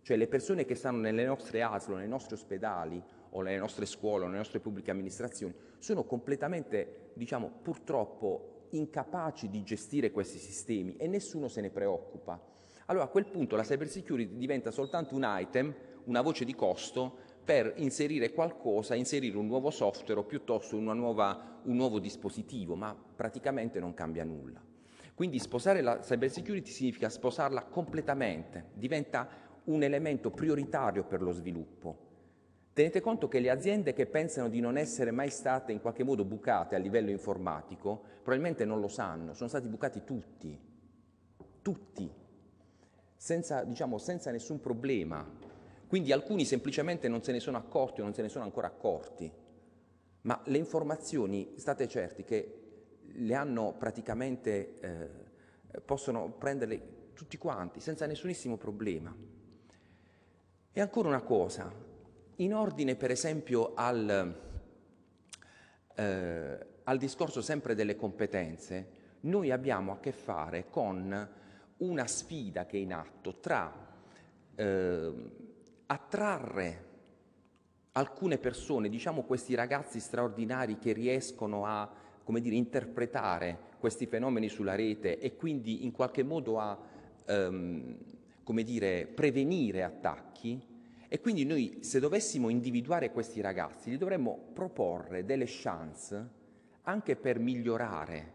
cioè le persone che stanno nelle nostre ASLO, nei nostri ospedali, o nelle nostre scuole o nelle nostre pubbliche amministrazioni sono completamente, diciamo, purtroppo incapaci di gestire questi sistemi e nessuno se ne preoccupa. Allora a quel punto la cyber security diventa soltanto un item, una voce di costo per inserire qualcosa, inserire un nuovo software o piuttosto nuova, un nuovo dispositivo, ma praticamente non cambia nulla. Quindi sposare la cyber security significa sposarla completamente, diventa un elemento prioritario per lo sviluppo. Tenete conto che le aziende che pensano di non essere mai state in qualche modo bucate a livello informatico, probabilmente non lo sanno, sono stati bucati tutti, tutti, senza, diciamo, senza nessun problema. Quindi alcuni semplicemente non se ne sono accorti o non se ne sono ancora accorti, ma le informazioni, state certi che le hanno praticamente, eh, possono prenderle tutti quanti, senza nessunissimo problema. E ancora una cosa, in ordine per esempio al, eh, al discorso sempre delle competenze, noi abbiamo a che fare con una sfida che è in atto tra eh, attrarre alcune persone, diciamo questi ragazzi straordinari che riescono a dire, interpretare questi fenomeni sulla rete e quindi in qualche modo a ehm, dire, prevenire attacchi, e quindi noi se dovessimo individuare questi ragazzi, gli dovremmo proporre delle chance anche per migliorare.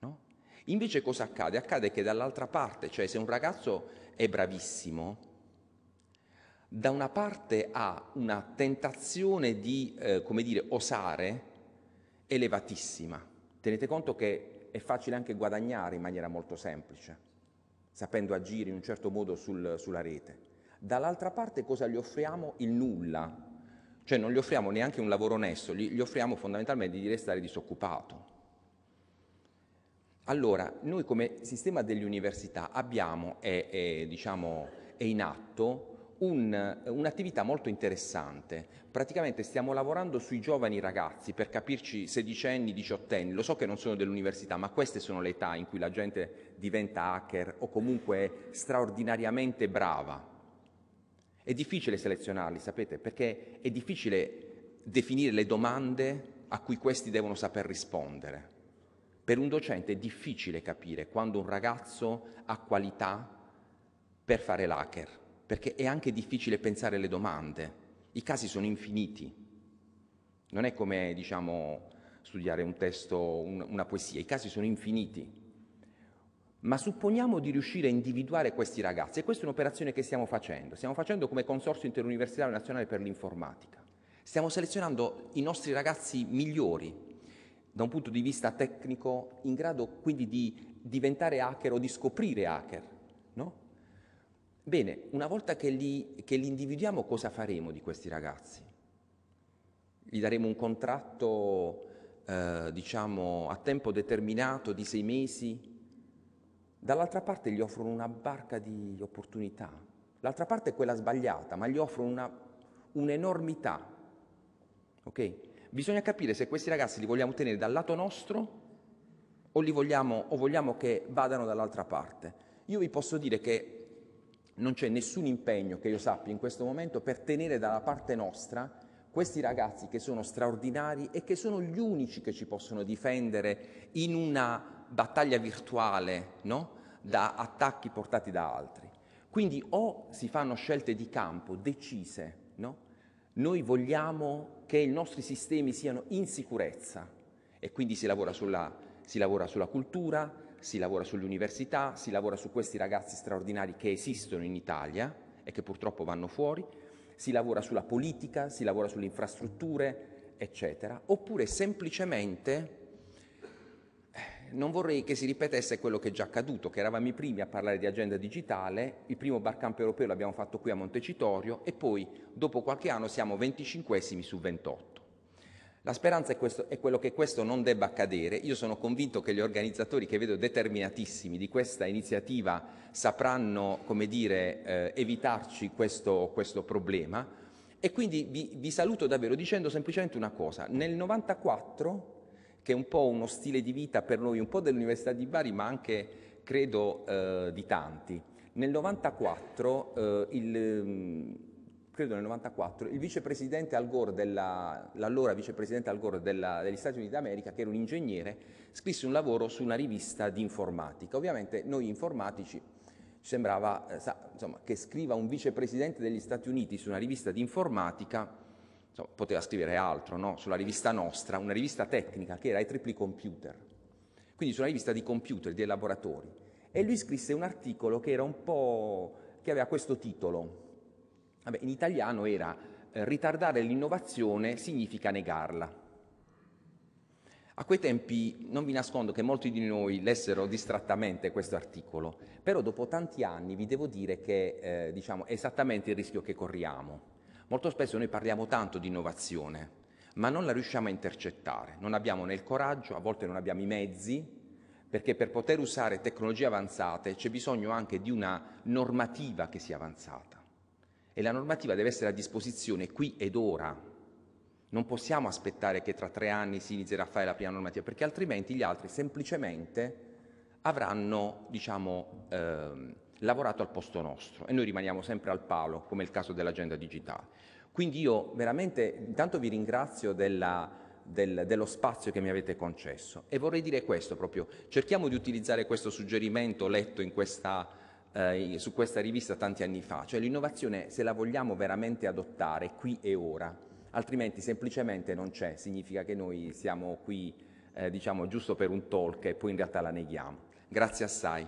No? Invece cosa accade? Accade che dall'altra parte, cioè se un ragazzo è bravissimo, da una parte ha una tentazione di, eh, come dire, osare elevatissima. Tenete conto che è facile anche guadagnare in maniera molto semplice, sapendo agire in un certo modo sul, sulla rete Dall'altra parte cosa gli offriamo? Il nulla, cioè non gli offriamo neanche un lavoro onesto, gli, offriamo fondamentalmente di restare disoccupato. Allora, noi come sistema delle università abbiamo, è, è, diciamo, è in atto un, un'attività molto interessante. Praticamente stiamo lavorando sui giovani ragazzi, per capirci sedicenni, diciottenni, lo so che non sono dell'università, ma queste sono le età in cui la gente diventa hacker o comunque straordinariamente brava. È difficile selezionarli, sapete, perché è difficile definire le domande a cui questi devono saper rispondere. Per un docente è difficile capire quando un ragazzo ha qualità per fare l'hacker, perché è anche difficile pensare alle domande. I casi sono infiniti. Non è come, diciamo, studiare un testo, un, una poesia, i casi sono infiniti. Ma supponiamo di riuscire a individuare questi ragazzi, e questa è un'operazione che stiamo facendo, stiamo facendo come Consorzio Interuniversitario Nazionale per l'Informatica. Stiamo selezionando i nostri ragazzi migliori da un punto di vista tecnico, in grado quindi di diventare hacker o di scoprire hacker, no? Bene, una volta che li, che li individuiamo cosa faremo di questi ragazzi? Gli daremo un contratto, eh, diciamo, a tempo determinato di sei mesi, dall'altra parte gli offrono una barca di opportunità, l'altra parte è quella sbagliata, ma gli offrono una, un'enormità. Ok? Bisogna capire se questi ragazzi li vogliamo tenere dal lato nostro o, vogliamo, o vogliamo che vadano dall'altra parte. Io vi posso dire che non c'è nessun impegno che io sappia in questo momento per tenere dalla parte nostra questi ragazzi che sono straordinari e che sono gli unici che ci possono difendere in una battaglia virtuale no? da attacchi portati da altri. Quindi o si fanno scelte di campo decise, no? noi vogliamo che i nostri sistemi siano in sicurezza e quindi si lavora sulla, si lavora sulla cultura, si lavora sull'università, si lavora su questi ragazzi straordinari che esistono in Italia e che purtroppo vanno fuori, si lavora sulla politica, si lavora sulle infrastrutture, eccetera, oppure semplicemente non vorrei che si ripetesse quello che è già accaduto, che eravamo i primi a parlare di agenda digitale, il primo barcamp europeo l'abbiamo fatto qui a Montecitorio e poi dopo qualche anno siamo 25 su 28. La speranza è, questo, è, quello che questo non debba accadere. Io sono convinto che gli organizzatori che vedo determinatissimi di questa iniziativa sapranno, come dire, eh, evitarci questo, questo, problema. E quindi vi, vi saluto davvero dicendo semplicemente una cosa. Nel 94 che è un po' uno stile di vita per noi, un po' dell'Università di Bari, ma anche credo eh, di tanti. Nel 94, eh, il, mm, credo nel 94, il vicepresidente Al Gore, della, l'allora vicepresidente Al Gore della, degli Stati Uniti d'America, che era un ingegnere, scrisse un lavoro su una rivista di informatica. Ovviamente noi informatici sembrava eh, sa, insomma, che scriva un vicepresidente degli Stati Uniti su una rivista di informatica insomma, poteva scrivere altro, no? sulla rivista nostra, una rivista tecnica che era i tripli computer, quindi sulla rivista di computer, di elaboratori. E lui scrisse un articolo che era un po'... che aveva questo titolo. Vabbè, in italiano era eh, ritardare l'innovazione significa negarla. A quei tempi non vi nascondo che molti di noi lessero distrattamente questo articolo, però dopo tanti anni vi devo dire che eh, diciamo, è esattamente il rischio che corriamo. Molto spesso noi parliamo tanto di innovazione, ma non la riusciamo a intercettare, non abbiamo né il coraggio, a volte non abbiamo i mezzi, perché per poter usare tecnologie avanzate c'è bisogno anche di una normativa che sia avanzata. E la normativa deve essere a disposizione qui ed ora. Non possiamo aspettare che tra tre anni si inizierà a fare la prima normativa, perché altrimenti gli altri semplicemente avranno, diciamo, ehm, lavorato al posto nostro e noi rimaniamo sempre al palo, come il caso dell'agenda digitale. Quindi io veramente intanto vi ringrazio della, del, dello spazio che mi avete concesso e vorrei dire questo proprio, cerchiamo di utilizzare questo suggerimento letto questa, eh, su questa rivista tanti anni fa, cioè l'innovazione se la vogliamo veramente adottare qui e ora, altrimenti semplicemente non c'è, significa che noi siamo qui eh, diciamo giusto per un talk e poi in realtà la neghiamo. Grazie assai.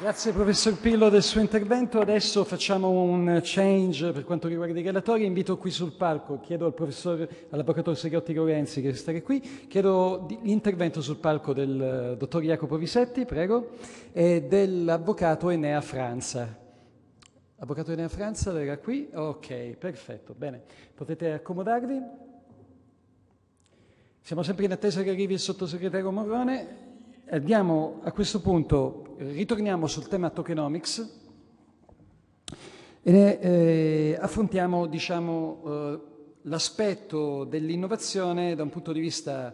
Grazie professor Pillo del suo intervento. Adesso facciamo un change per quanto riguarda i relatori. Invito qui sul palco, chiedo al professor, all'avvocato Seghiotti Lorenzi che stare qui, chiedo l'intervento sul palco del eh, dottor Jacopo Visetti, prego, e dell'avvocato Enea Franza. Avvocato Enea Franza verrà qui? Ok, perfetto, bene. Potete accomodarvi? Siamo sempre in attesa che arrivi il sottosegretario Morrone. Andiamo a questo punto, ritorniamo sul tema tokenomics e ne eh, affrontiamo diciamo, eh, l'aspetto dell'innovazione da un punto di vista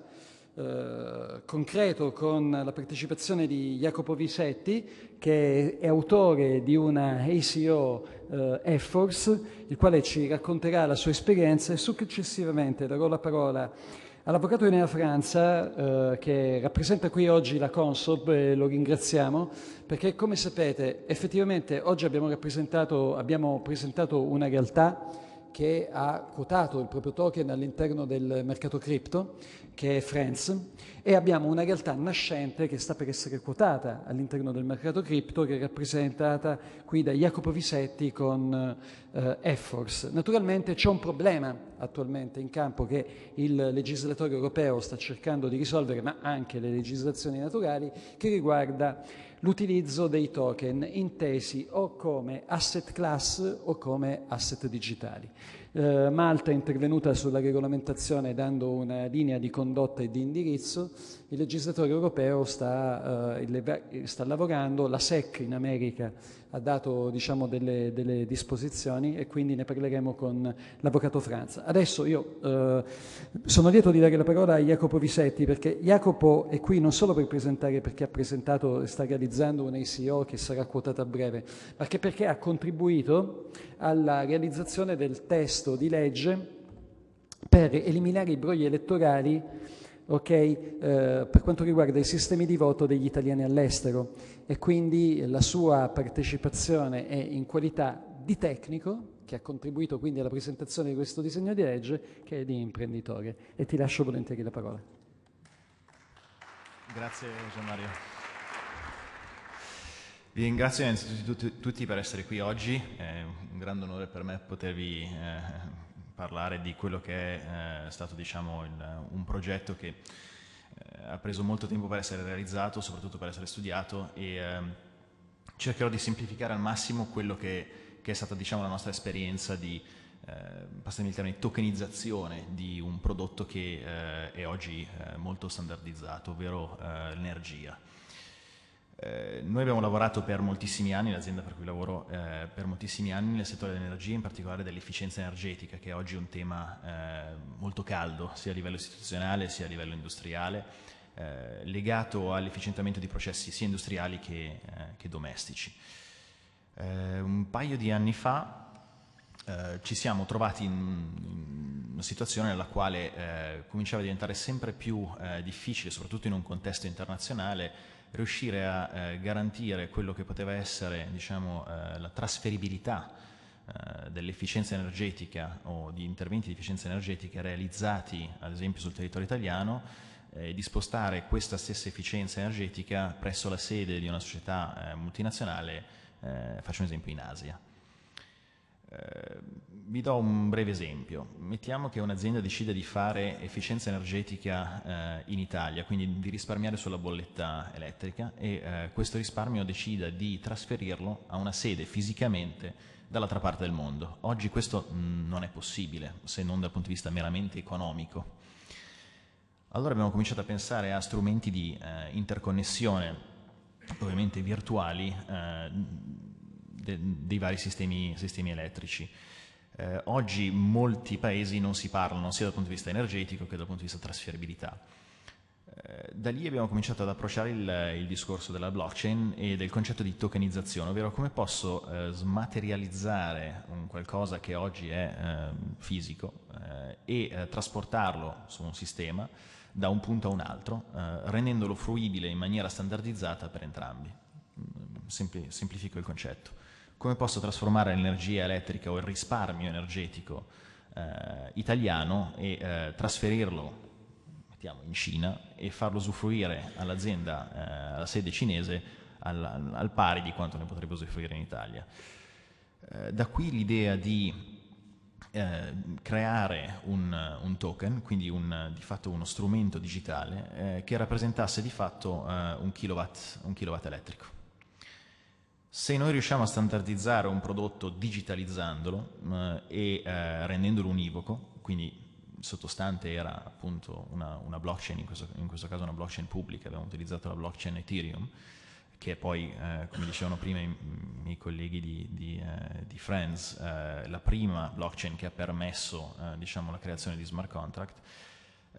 eh, concreto con la partecipazione di Jacopo Visetti, che è autore di una ACO eh, Efforce, il quale ci racconterà la sua esperienza e successivamente darò la parola a All'Avvocatura della Franza, eh, che rappresenta qui oggi la Consob, e eh, lo ringraziamo, perché come sapete effettivamente oggi abbiamo, abbiamo presentato una realtà che ha quotato il proprio token all'interno del mercato cripto che è Friends, e abbiamo una realtà nascente che sta per essere quotata all'interno del mercato cripto, che è rappresentata qui da Jacopo Visetti con eh, Efforce. Naturalmente c'è un problema attualmente in campo che il legislatore europeo sta cercando di risolvere, ma anche le legislazioni naturali, che riguarda l'utilizzo dei token intesi o come asset class o come asset digitali. Eh, Malta è intervenuta sulla regolamentazione dando una linea di condotta e di indirizzo, il legislatore europeo sta, eh, sta lavorando, la SEC in America ha dato diciamo, delle, delle, disposizioni e quindi ne parleremo con l'avvocato Franza. Adesso io eh, sono lieto di dare la parola a Jacopo Visetti perché Jacopo è qui non solo per presentare perché ha presentato e sta realizzando un ACO che sarà quotata a breve, ma anche perché ha contribuito alla realizzazione del testo di legge per eliminare i brogli elettorali okay, eh, per quanto riguarda i sistemi di voto degli italiani all'estero e quindi la sua partecipazione è in qualità di tecnico, che ha contribuito quindi alla presentazione di questo disegno di legge, che è di imprenditore. E ti lascio volentieri la parola. Grazie Gianmario. Vi ringrazio innanzitutto tutti per essere qui oggi, è un grande onore per me potervi eh, parlare di quello che è eh, stato diciamo, il, un progetto che eh, ha preso molto tempo per essere realizzato, soprattutto per essere studiato e ehm, cercherò di semplificare al massimo quello che, che è stata diciamo, la nostra esperienza di, eh, passami il termine, tokenizzazione di un prodotto che eh, è oggi eh, molto standardizzato, ovvero eh, l'energia. Eh, noi abbiamo lavorato per moltissimi anni, l'azienda per cui lavoro eh, per moltissimi anni, nel settore dell'energia, in particolare dell'efficienza energetica, che oggi è un tema eh, molto caldo, sia a livello istituzionale sia a livello industriale, eh, legato all'efficientamento di processi sia industriali che, eh, che domestici. un paio di anni fa ci siamo trovati in, in una situazione nella quale cominciava a diventare sempre più difficile, soprattutto in un contesto internazionale, riuscire a eh, garantire quello che poteva essere diciamo, eh, la trasferibilità eh, dell'efficienza energetica o di interventi di efficienza energetica realizzati ad esempio sul territorio italiano eh, e di spostare questa stessa efficienza energetica presso la sede di una società eh, multinazionale, faccio un esempio in Asia vi do un breve esempio. Mettiamo che un'azienda decide di fare efficienza energetica eh, in Italia, quindi di risparmiare sulla bolletta elettrica e eh, questo risparmio decida di trasferirlo a una sede fisicamente dall'altra parte del mondo. Oggi questo mh, mm, non è possibile, se non dal punto di vista meramente economico. Allora abbiamo cominciato a pensare a strumenti di eh, interconnessione, ovviamente virtuali, eh, dei vari sistemi, sistemi elettrici eh, oggi molti paesi non si parlano sia dal punto di vista energetico che dal punto di vista trasferibilità. Eh, da lì abbiamo cominciato ad approcciare il, il, discorso della blockchain e del concetto di tokenizzazione, ovvero come posso eh, smaterializzare un qualcosa che oggi è eh, fisico eh, e trasportarlo su un sistema da un punto a un altro, rendendolo fruibile in maniera standardizzata per entrambi. Mm, Sempli- semplifico il concetto come posso trasformare l'energia elettrica o il risparmio energetico eh, italiano e eh, trasferirlo mettiamo, in Cina e farlo usufruire all'azienda, eh, alla sede cinese, al, al, pari di quanto ne potrebbe usufruire in Italia. Eh, da qui l'idea di eh, creare un, un, token, quindi un, di fatto uno strumento digitale eh, che rappresentasse di fatto eh, un, kilowatt, un, kilowatt, elettrico. Se noi riusciamo a standardizzare un prodotto digitalizzandolo eh, e eh, rendendolo univoco, quindi sottostante era appunto una, una blockchain, in questo, in questo, caso una blockchain pubblica, abbiamo utilizzato la blockchain Ethereum, che poi, eh, come dicevano prima i miei colleghi di, di, eh, di Friends, eh, la prima blockchain che ha permesso eh, diciamo, la creazione di smart contract,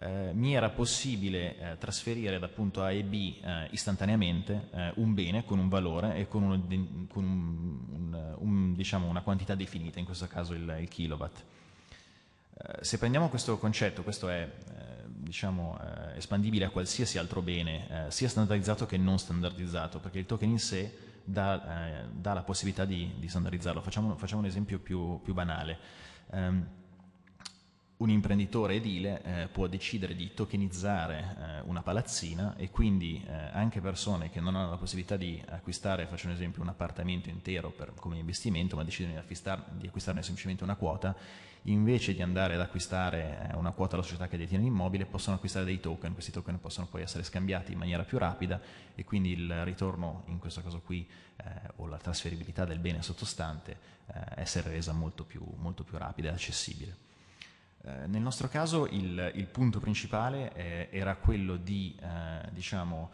eh, mi era possibile eh, trasferire da punto A e B eh, istantaneamente eh, un bene con un valore e con, un, con un, eh, un, diciamo una quantità definita, in questo caso il, il kilowatt. Eh, se prendiamo questo concetto, questo è diciamo, espandibile a qualsiasi altro bene, sia standardizzato che non standardizzato, perché il token in sé dà, dà la possibilità di, di standardizzarlo. Facciamo, facciamo, un esempio più, più banale. Um, un imprenditore edile eh, può decidere di tokenizzare eh, una palazzina e quindi eh, anche persone che non hanno la possibilità di acquistare, faccio un esempio, un appartamento intero per, come investimento, ma decidono di, di, acquistarne semplicemente una quota, invece di andare ad acquistare eh, una quota alla società che detiene l'immobile, possono acquistare dei token, questi token possono poi essere scambiati in maniera più rapida e quindi il ritorno, in questo caso qui, eh, o la trasferibilità del bene sottostante, eh, essere resa molto più, molto più rapida e accessibile. Eh, nel nostro caso il, il punto principale eh, era quello di eh, diciamo,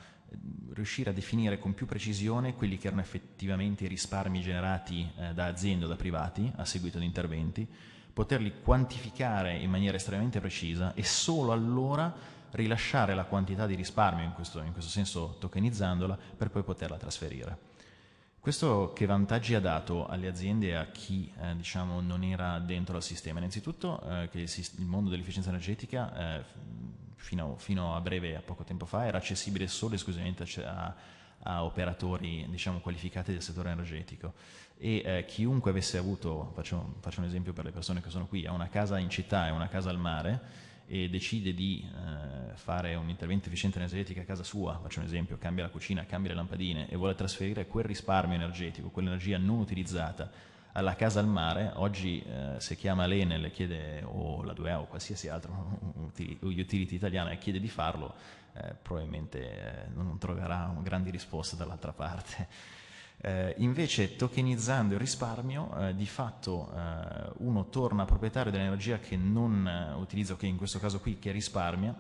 riuscire a definire con più precisione quelli che erano effettivamente i risparmi generati eh, da aziende o da privati a seguito di interventi, poterli quantificare in maniera estremamente precisa e solo allora rilasciare la quantità di risparmio, in questo, in questo senso tokenizzandola, per poi poterla trasferire. Questo che vantaggi ha dato alle aziende e a chi eh, diciamo, non era dentro al sistema? Innanzitutto eh, che il, il, mondo dell'efficienza energetica eh, fino, fino, a breve, a poco tempo fa, era accessibile solo e esclusivamente a, a operatori diciamo, qualificati del settore energetico e eh, chiunque avesse avuto, faccio, faccio un esempio per le persone che sono qui, ha una casa in città e una casa al mare, e decide di eh, fare un intervento efficiente energetico a casa sua, faccio un esempio, cambia la cucina, cambia le lampadine e vuole trasferire quel risparmio energetico, quell'energia non utilizzata alla casa al mare, oggi eh, se chiama l'Enel e chiede o la 2A o qualsiasi altro utility italiana e chiede di farlo, eh, probabilmente eh, non troverà grandi risposte dall'altra parte. Eh, invece tokenizzando il risparmio eh, di fatto eh, uno torna proprietario dell'energia che non eh, utilizza, che in questo caso qui che risparmia,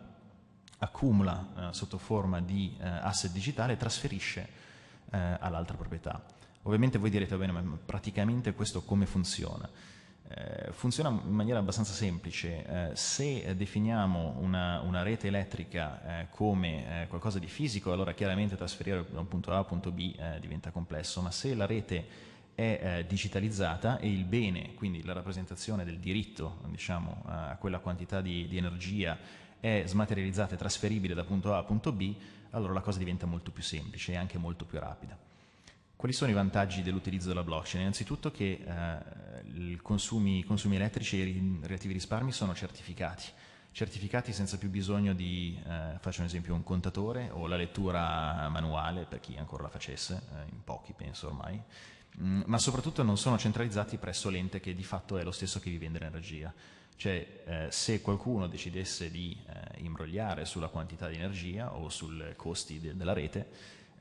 accumula eh, sotto forma di eh, asset digitale e trasferisce all'altra proprietà. Ovviamente voi direte, bene, ma praticamente questo come funziona? Eh, funziona in maniera abbastanza semplice. Eh, se definiamo una, una rete elettrica eh, come qualcosa di fisico, allora chiaramente trasferire da un punto A a un punto B diventa complesso, ma se la rete è digitalizzata e il bene, quindi la rappresentazione del diritto diciamo, a quella quantità di, di energia è smaterializzata e trasferibile da punto A a punto B, allora la cosa diventa molto più semplice e anche molto più rapida. Quali sono i vantaggi dell'utilizzo della blockchain? Innanzitutto che eh, i consumi elettrici e i relativi risparmi sono certificati, certificati senza più bisogno di, eh, faccio un esempio, un contatore o la lettura manuale per chi ancora la facesse, eh, in pochi penso ormai, mm, ma soprattutto non sono centralizzati presso l'ente che di fatto è lo stesso che vi vende l'energia. Cioè eh, se qualcuno decidesse di eh, imbrogliare sulla quantità di energia o sui costi de della rete,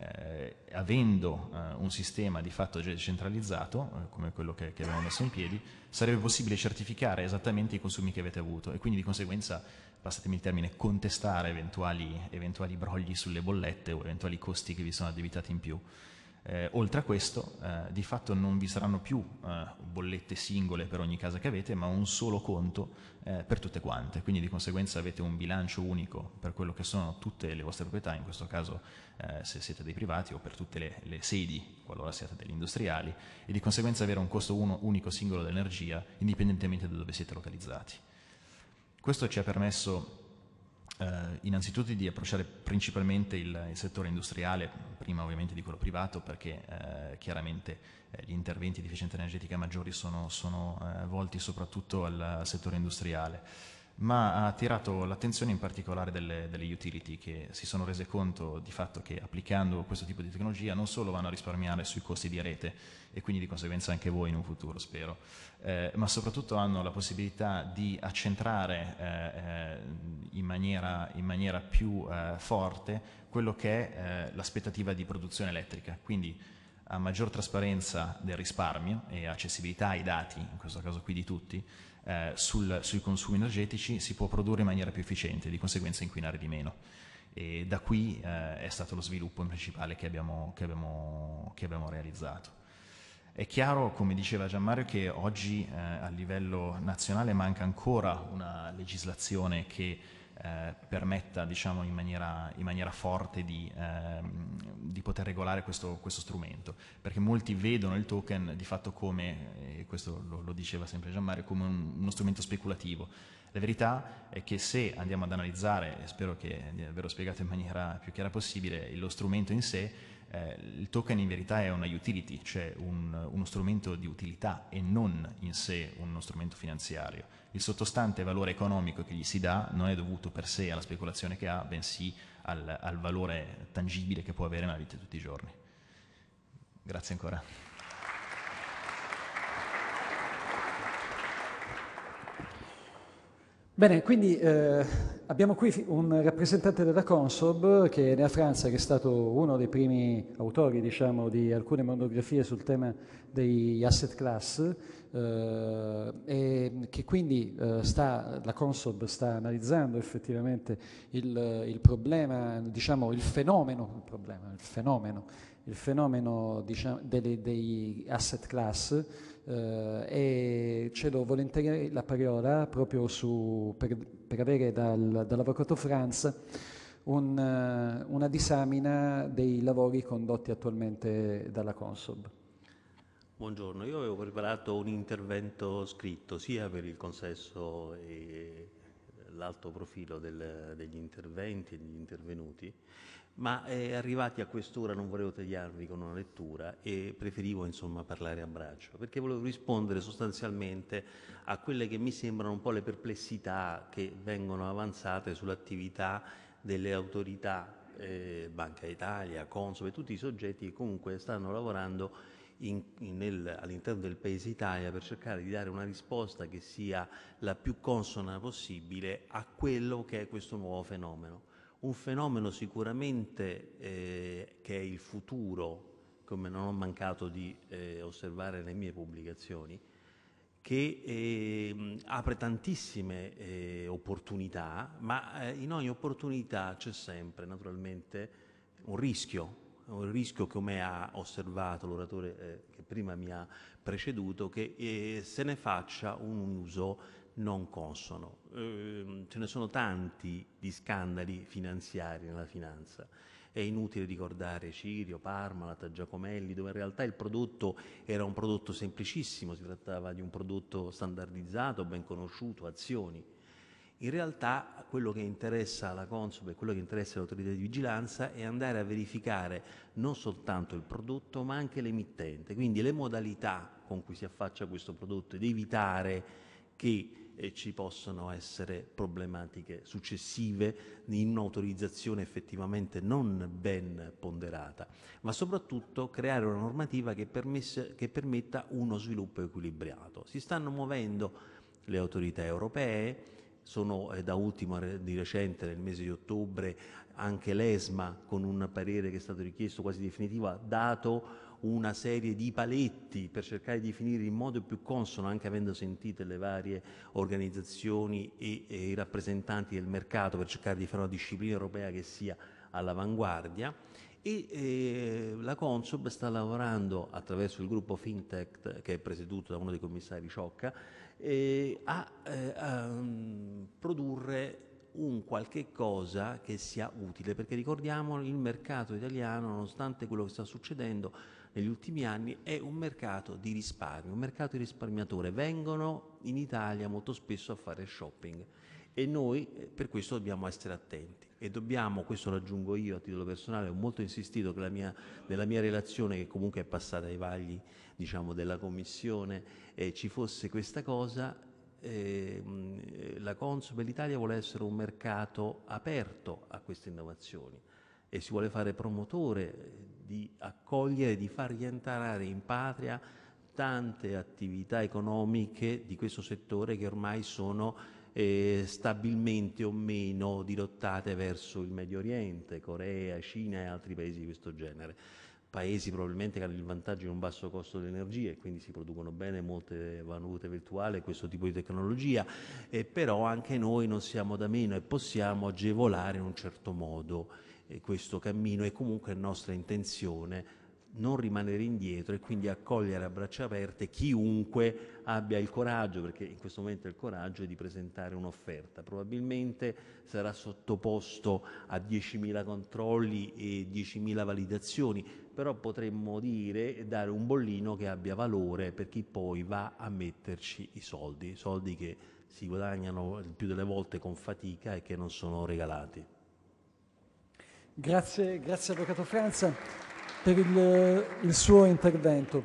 eh, avendo eh, un sistema di fatto centralizzato, eh, come quello che, che abbiamo messo in piedi, sarebbe possibile certificare esattamente i consumi che avete avuto e quindi di conseguenza, passatemi il termine, contestare eventuali, eventuali brogli sulle bollette o eventuali costi che vi sono addebitati in più. Eh, oltre a questo, eh, di fatto non vi saranno più eh, bollette singole per ogni casa che avete, ma un solo conto per tutte quante. Quindi di conseguenza avete un bilancio unico per quello che sono tutte le vostre proprietà, in questo caso eh, se siete dei privati o per tutte le, le sedi, qualora siate degli industriali, e di conseguenza avere un costo uno, unico singolo dell'energia indipendentemente da dove siete localizzati. Questo ci ha permesso eh, innanzitutto di approcciare principalmente il, il, settore industriale, prima ovviamente di quello privato, perché eh, chiaramente eh, gli interventi di efficienza energetica maggiori sono, sono eh, volti soprattutto al, al settore industriale ma ha attirato l'attenzione in particolare delle, delle, utility che si sono rese conto di fatto che applicando questo tipo di tecnologia non solo vanno a risparmiare sui costi di rete e quindi di conseguenza anche voi in un futuro spero, eh, ma soprattutto hanno la possibilità di accentrare eh, eh in, maniera, in, maniera, più eh, forte quello che è eh, l'aspettativa di produzione elettrica. Quindi, a maggior trasparenza del risparmio e accessibilità ai dati, in questo caso qui di tutti, eh, sul, sui consumi energetici si può produrre in maniera più efficiente, di conseguenza inquinare di meno. E da qui eh, è stato lo sviluppo principale che abbiamo, che abbiamo, che abbiamo realizzato. È chiaro, come diceva Gianmario, che oggi eh, a livello nazionale manca ancora una legislazione che eh, permetta diciamo, in, maniera, in maniera forte di, ehm, di poter regolare questo, questo, strumento, perché molti vedono il token di fatto come, e questo lo, lo diceva sempre Gianmario, come un, uno strumento speculativo. La verità è che se andiamo ad analizzare, e spero che di eh, averlo spiegato in maniera più chiara possibile, lo strumento in sé, eh, il token in verità è una utility, cioè un, uno strumento di utilità e non in sé uno strumento finanziario. Il sottostante valore economico che gli si dà non è dovuto per sé alla speculazione che ha, bensì al, al valore tangibile che può avere nella vita di tutti i giorni. Grazie ancora. Bene, quindi eh, abbiamo qui un rappresentante della Consob che nella Francia che è stato uno dei primi autori diciamo, di alcune monografie sul tema degli asset class eh, e che quindi eh, sta, la Consob sta analizzando effettivamente il, il problema, diciamo il fenomeno, il problema, il fenomeno, il fenomeno diciamo, degli asset class eh, e cedo volentieri la parola proprio su, per, per, avere dal, dall'Avvocato Franz un, eh, una disamina dei lavori condotti attualmente dalla Consob. Buongiorno, io avevo preparato un intervento scritto sia per il consesso e l'alto profilo del, degli interventi e degli intervenuti ma eh, arrivati a quest'ora non volevo tagliarvi con una lettura e preferivo insomma parlare a braccio perché volevo rispondere sostanzialmente a quelle che mi sembrano un po' le perplessità che vengono avanzate sull'attività delle autorità eh, Banca Italia, Consob e tutti i soggetti che comunque stanno lavorando all'interno del Paese Italia per cercare di dare una risposta che sia la più consona possibile a quello che è questo nuovo fenomeno un fenomeno sicuramente eh, che è il futuro, come non ho mancato di eh, osservare nelle mie pubblicazioni, che eh, apre tantissime eh, opportunità, ma eh, in ogni opportunità c'è sempre naturalmente un rischio, un rischio come ha osservato l'oratore eh, che prima mi ha preceduto, che se ne faccia un uso non consono. Eh, ce ne sono tanti di scandali finanziari nella finanza. È inutile ricordare Cirio, Parmalat, Giacomelli, dove in realtà il prodotto era un prodotto semplicissimo, si trattava di un prodotto standardizzato, ben conosciuto, azioni. In realtà quello che interessa alla Consob e quello che interessa all'autorità di vigilanza è andare a verificare non soltanto il prodotto ma anche l'emittente, quindi le modalità con cui si affaccia questo prodotto ed evitare che e ci possono essere problematiche successive in un'autorizzazione effettivamente non ben ponderata, ma soprattutto creare una normativa che, permesse, che permetta uno sviluppo equilibrato. Si stanno muovendo le autorità europee, sono eh, da ultimo di recente nel mese di ottobre anche l'ESMA con un parere che è stato richiesto quasi definitivo ha dato una serie di paletti per cercare di finire in modo più consono, anche avendo sentito le varie organizzazioni e, e i rappresentanti del mercato per cercare di fare una disciplina europea che sia all'avanguardia e eh, la Consob sta lavorando attraverso il gruppo Fintech che è presieduto da uno dei commissari Ciocca eh, a, eh, a mm, produrre un qualche cosa che sia utile perché ricordiamo il mercato italiano nonostante quello che sta succedendo negli ultimi anni è un mercato di risparmio, un mercato di risparmiatore. Vengono in Italia molto spesso a fare shopping e noi eh, per questo dobbiamo essere attenti e dobbiamo, questo lo aggiungo io a titolo personale, ho molto insistito che mia, nella mia relazione che comunque è passata ai vagli diciamo, della Commissione eh, ci fosse questa cosa, ehm, eh, la Consob l'Italia vuole essere un mercato aperto a queste innovazioni e si vuole fare promotore di accogliere, di far rientrare in patria tante attività economiche di questo settore che ormai sono eh, stabilmente o meno dirottate verso il Medio Oriente, Corea, Cina e altri paesi di questo genere. Paesi probabilmente che hanno il vantaggio di un basso costo dell'energia e quindi si producono bene molte valute virtuali e questo tipo di tecnologia, e eh, però anche noi non siamo da meno e possiamo agevolare in un certo modo questo cammino e comunque è nostra intenzione non rimanere indietro e quindi accogliere a braccia aperte chiunque abbia il coraggio, perché in questo momento il coraggio è di presentare un'offerta. Probabilmente sarà sottoposto a 10.000 controlli e 10.000 validazioni, però potremmo dire e dare un bollino che abbia valore per chi poi va a metterci i soldi, soldi che si guadagnano il più delle volte con fatica e che non sono regalati. Grazie, grazie Avvocato Franza per il, il, suo intervento.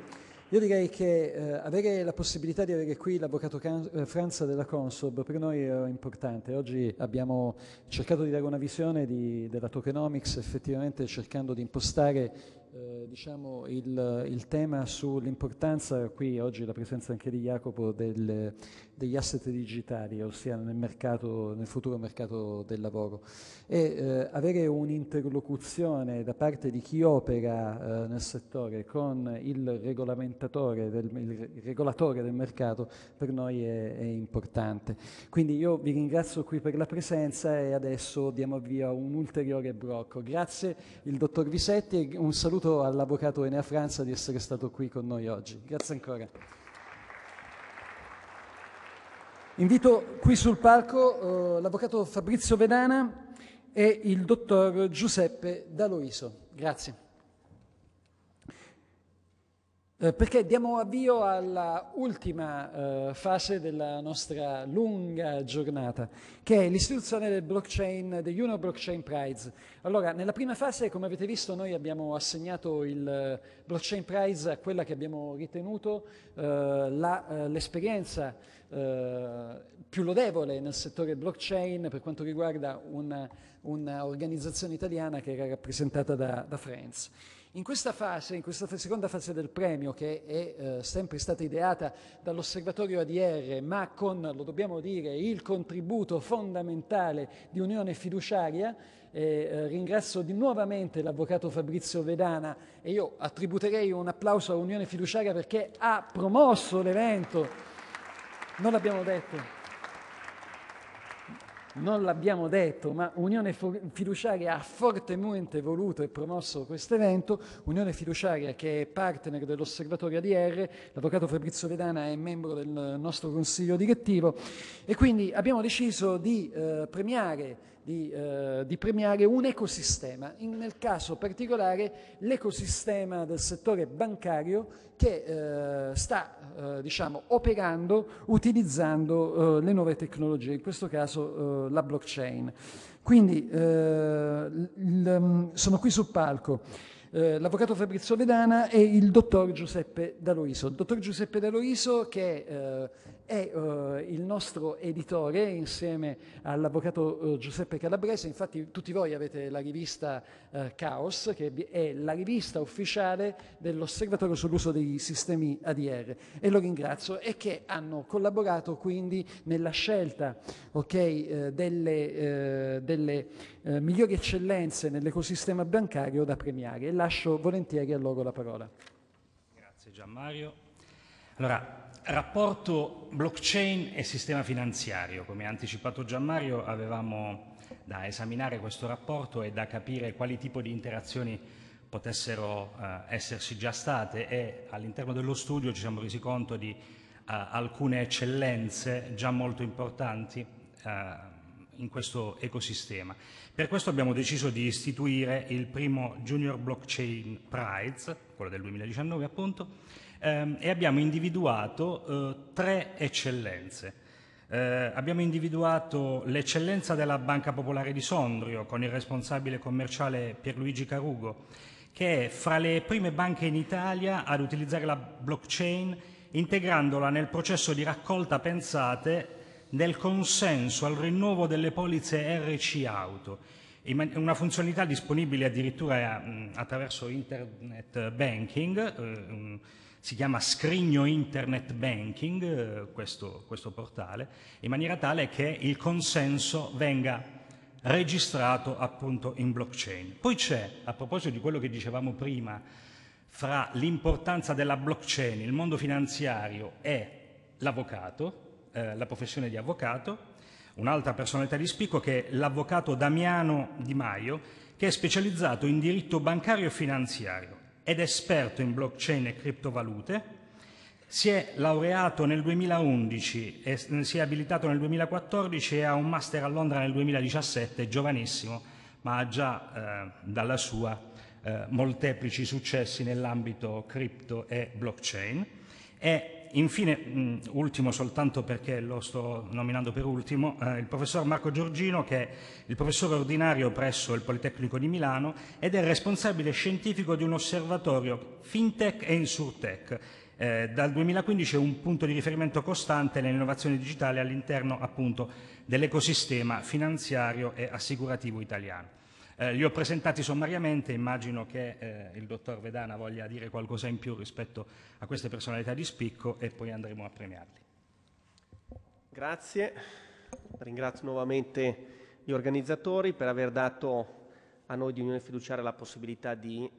Io direi che eh, avere la possibilità di avere qui l'Avvocato Can- eh, Franza della Consob per noi è importante. Oggi abbiamo cercato di dare una visione di, della tokenomics, effettivamente cercando di impostare eh, diciamo il, il, tema sull'importanza, qui oggi la presenza anche di Jacopo, del, degli asset digitali, ossia nel, mercato, nel futuro mercato del lavoro. E eh, avere un'interlocuzione da parte di chi opera eh, nel settore con il, regolamentatore del, il regolatore del mercato per noi è, è, importante. Quindi io vi ringrazio qui per la presenza e adesso diamo avvio a un ulteriore blocco. Grazie il dottor Visetti e un saluto all'avvocato Enea Franza di essere stato qui con noi oggi. Grazie ancora. Invito qui sul palco eh, l'avvocato Fabrizio Vedana e il dottor Giuseppe Daloiso. Grazie. Eh, perché diamo avvio alla ultima eh, fase della nostra lunga giornata, che è l'istituzione del blockchain, degli Uno Blockchain Prize. Allora, nella prima fase, come avete visto, noi abbiamo assegnato il eh, Blockchain Prize a quella che abbiamo ritenuto eh, la, eh, l'esperienza più lodevole nel settore blockchain per quanto riguarda un'organizzazione italiana che era rappresentata da, da Friends. In questa fase, in questa seconda fase del premio, che è eh, sempre stata ideata dall'osservatorio ADR, ma con, lo dobbiamo dire, il contributo fondamentale di Unione Fiduciaria, eh, eh, ringrazio di nuovamente l'avvocato Fabrizio Vedana e io attributerei un applauso a Unione Fiduciaria perché ha promosso l'evento. Non l'abbiamo detto non l'abbiamo detto, ma Unione Fiduciaria ha fortemente voluto e promosso questo evento. Unione Fiduciaria, che è partner dell'osservatorio ADR, l'avvocato Fabrizio Vedana è membro del nostro consiglio direttivo e quindi abbiamo deciso di eh, premiare di, eh, di premiare un ecosistema, in, nel caso particolare l'ecosistema del settore bancario che eh, sta eh, diciamo, operando utilizzando eh, le nuove tecnologie, in questo caso eh, la blockchain. Quindi il, mm, sono qui sul palco l'avvocato Fabrizio Vedana e il dottor Giuseppe D'Aloiso. Il dottor Giuseppe D'Aloiso che è e uh, il nostro editore insieme all'avvocato uh, Giuseppe Calabrese, infatti tutti voi avete la rivista uh, Chaos che è la rivista ufficiale dell'osservatorio sull'uso dei sistemi ADR e lo ringrazio e che hanno collaborato quindi nella scelta okay, eh, delle, delle migliori eccellenze nell'ecosistema bancario da premiare e lascio volentieri a loro la parola. Grazie Gianmario. Allora, Rapporto blockchain e sistema finanziario. Come ha anticipato Gianmario, avevamo da esaminare questo rapporto e da capire quali tipo di interazioni potessero eh, esserci già state e all'interno dello studio ci siamo resi conto di eh, alcune eccellenze già molto importanti eh, in questo ecosistema. Per questo abbiamo deciso di istituire il primo Junior Blockchain Prize, quello del 2019 appunto, ehm, e abbiamo individuato eh, tre eccellenze. Eh, abbiamo individuato l'eccellenza della Banca Popolare di Sondrio con il responsabile commerciale Pierluigi Carugo, che è fra le prime banche in Italia ad utilizzare la blockchain integrandola nel processo di raccolta pensate del consenso al rinnovo delle polizze RC auto, una funzionalità disponibile addirittura mm, attraverso internet banking, eh, si chiama Scrigno Internet Banking, eh, questo, questo portale, in maniera tale che il consenso venga registrato appunto in blockchain. Poi c'è, a proposito di quello che dicevamo prima, fra l'importanza della blockchain, il mondo finanziario e l'avvocato, eh, la professione di avvocato, un'altra personalità di spicco che è l'avvocato Damiano Di Maio, che è specializzato in diritto bancario e finanziario ed esperto in blockchain e criptovalute. Si è laureato nel 2011, e si è abilitato nel 2014 e ha un master a Londra nel 2017, giovanissimo, ma ha già eh, dalla sua eh, molteplici successi nell'ambito cripto e blockchain. È infine, mh, ultimo soltanto perché lo sto nominando per ultimo, eh, il professor Marco Giorgino che è il professore ordinario presso il Politecnico di Milano ed è responsabile scientifico di un osservatorio FinTech e InsurTech. Eh, dal 2015 è un punto di riferimento costante nell'innovazione digitale all'interno appunto dell'ecosistema finanziario e assicurativo italiano. Eh, li ho presentati sommariamente, immagino che eh, il dottor Vedana voglia dire qualcosa in più rispetto a queste personalità di spicco e poi andremo a premiarli. Grazie, ringrazio nuovamente gli organizzatori per aver dato a noi di Unione Fiduciaria la possibilità di,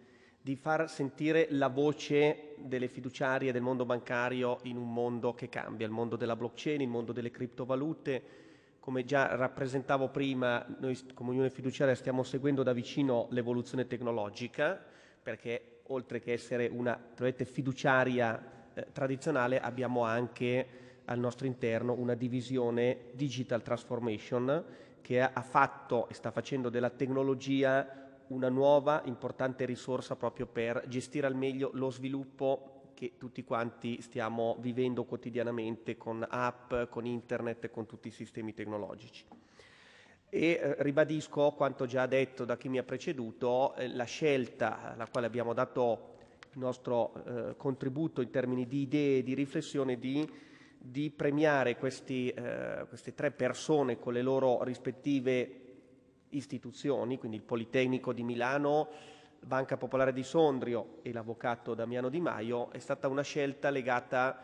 di far sentire la voce delle fiduciarie del mondo bancario in un mondo che cambia, il mondo della blockchain, il mondo delle criptovalute, come già rappresentavo prima, noi come Unione Fiduciaria stiamo seguendo da vicino l'evoluzione tecnologica, perché oltre che essere una fiduciaria eh, tradizionale, abbiamo anche al nostro interno una divisione digital transformation che ha fatto e sta facendo della tecnologia una nuova importante risorsa proprio per gestire al meglio lo sviluppo che tutti quanti stiamo vivendo quotidianamente con app, con internet e con tutti i sistemi tecnologici. E eh, ribadisco quanto già detto da chi mi ha preceduto, eh, la scelta alla quale abbiamo dato il nostro eh, contributo in termini di idee, di riflessione, di, di premiare questi, eh, queste tre persone con le loro rispettive istituzioni, quindi il Politecnico di Milano, Banca Popolare di Sondrio e l'avvocato Damiano Di Maio è stata una scelta legata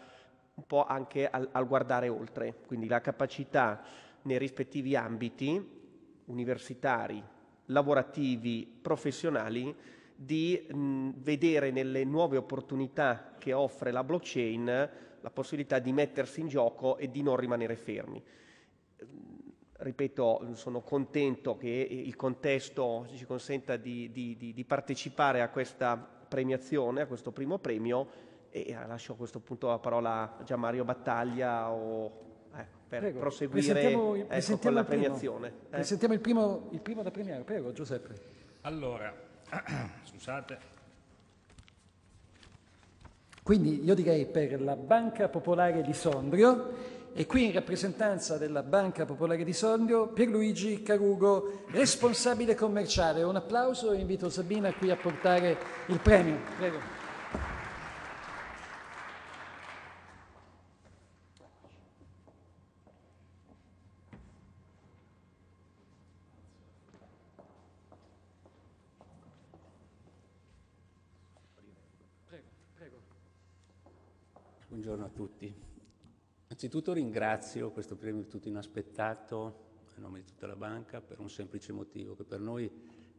un po' anche al, al guardare oltre, quindi la capacità nei rispettivi ambiti universitari, lavorativi, professionali di mh, vedere nelle nuove opportunità che offre la blockchain la possibilità di mettersi in gioco e di non rimanere fermi ripeto, sono contento che il contesto ci consenta di, di, di, di, partecipare a questa premiazione, a questo primo premio e lascio a questo punto la parola a Gianmario Battaglia o, eh, per prego. proseguire presentiamo, ecco, presentiamo con la premiazione. Primo. Eh? Presentiamo il primo, il primo da premiare, prego Giuseppe. Allora, scusate. Quindi io direi per la Banca Popolare di Sondrio e qui in rappresentanza della Banca Popolare di Sordio, Pierluigi Carugo, responsabile commerciale. Un applauso e invito Sabina qui a portare il premio. Prego. Buongiorno a tutti. Innanzitutto ringrazio questo premio tutto inaspettato a nome di tutta la banca per un semplice motivo, che per noi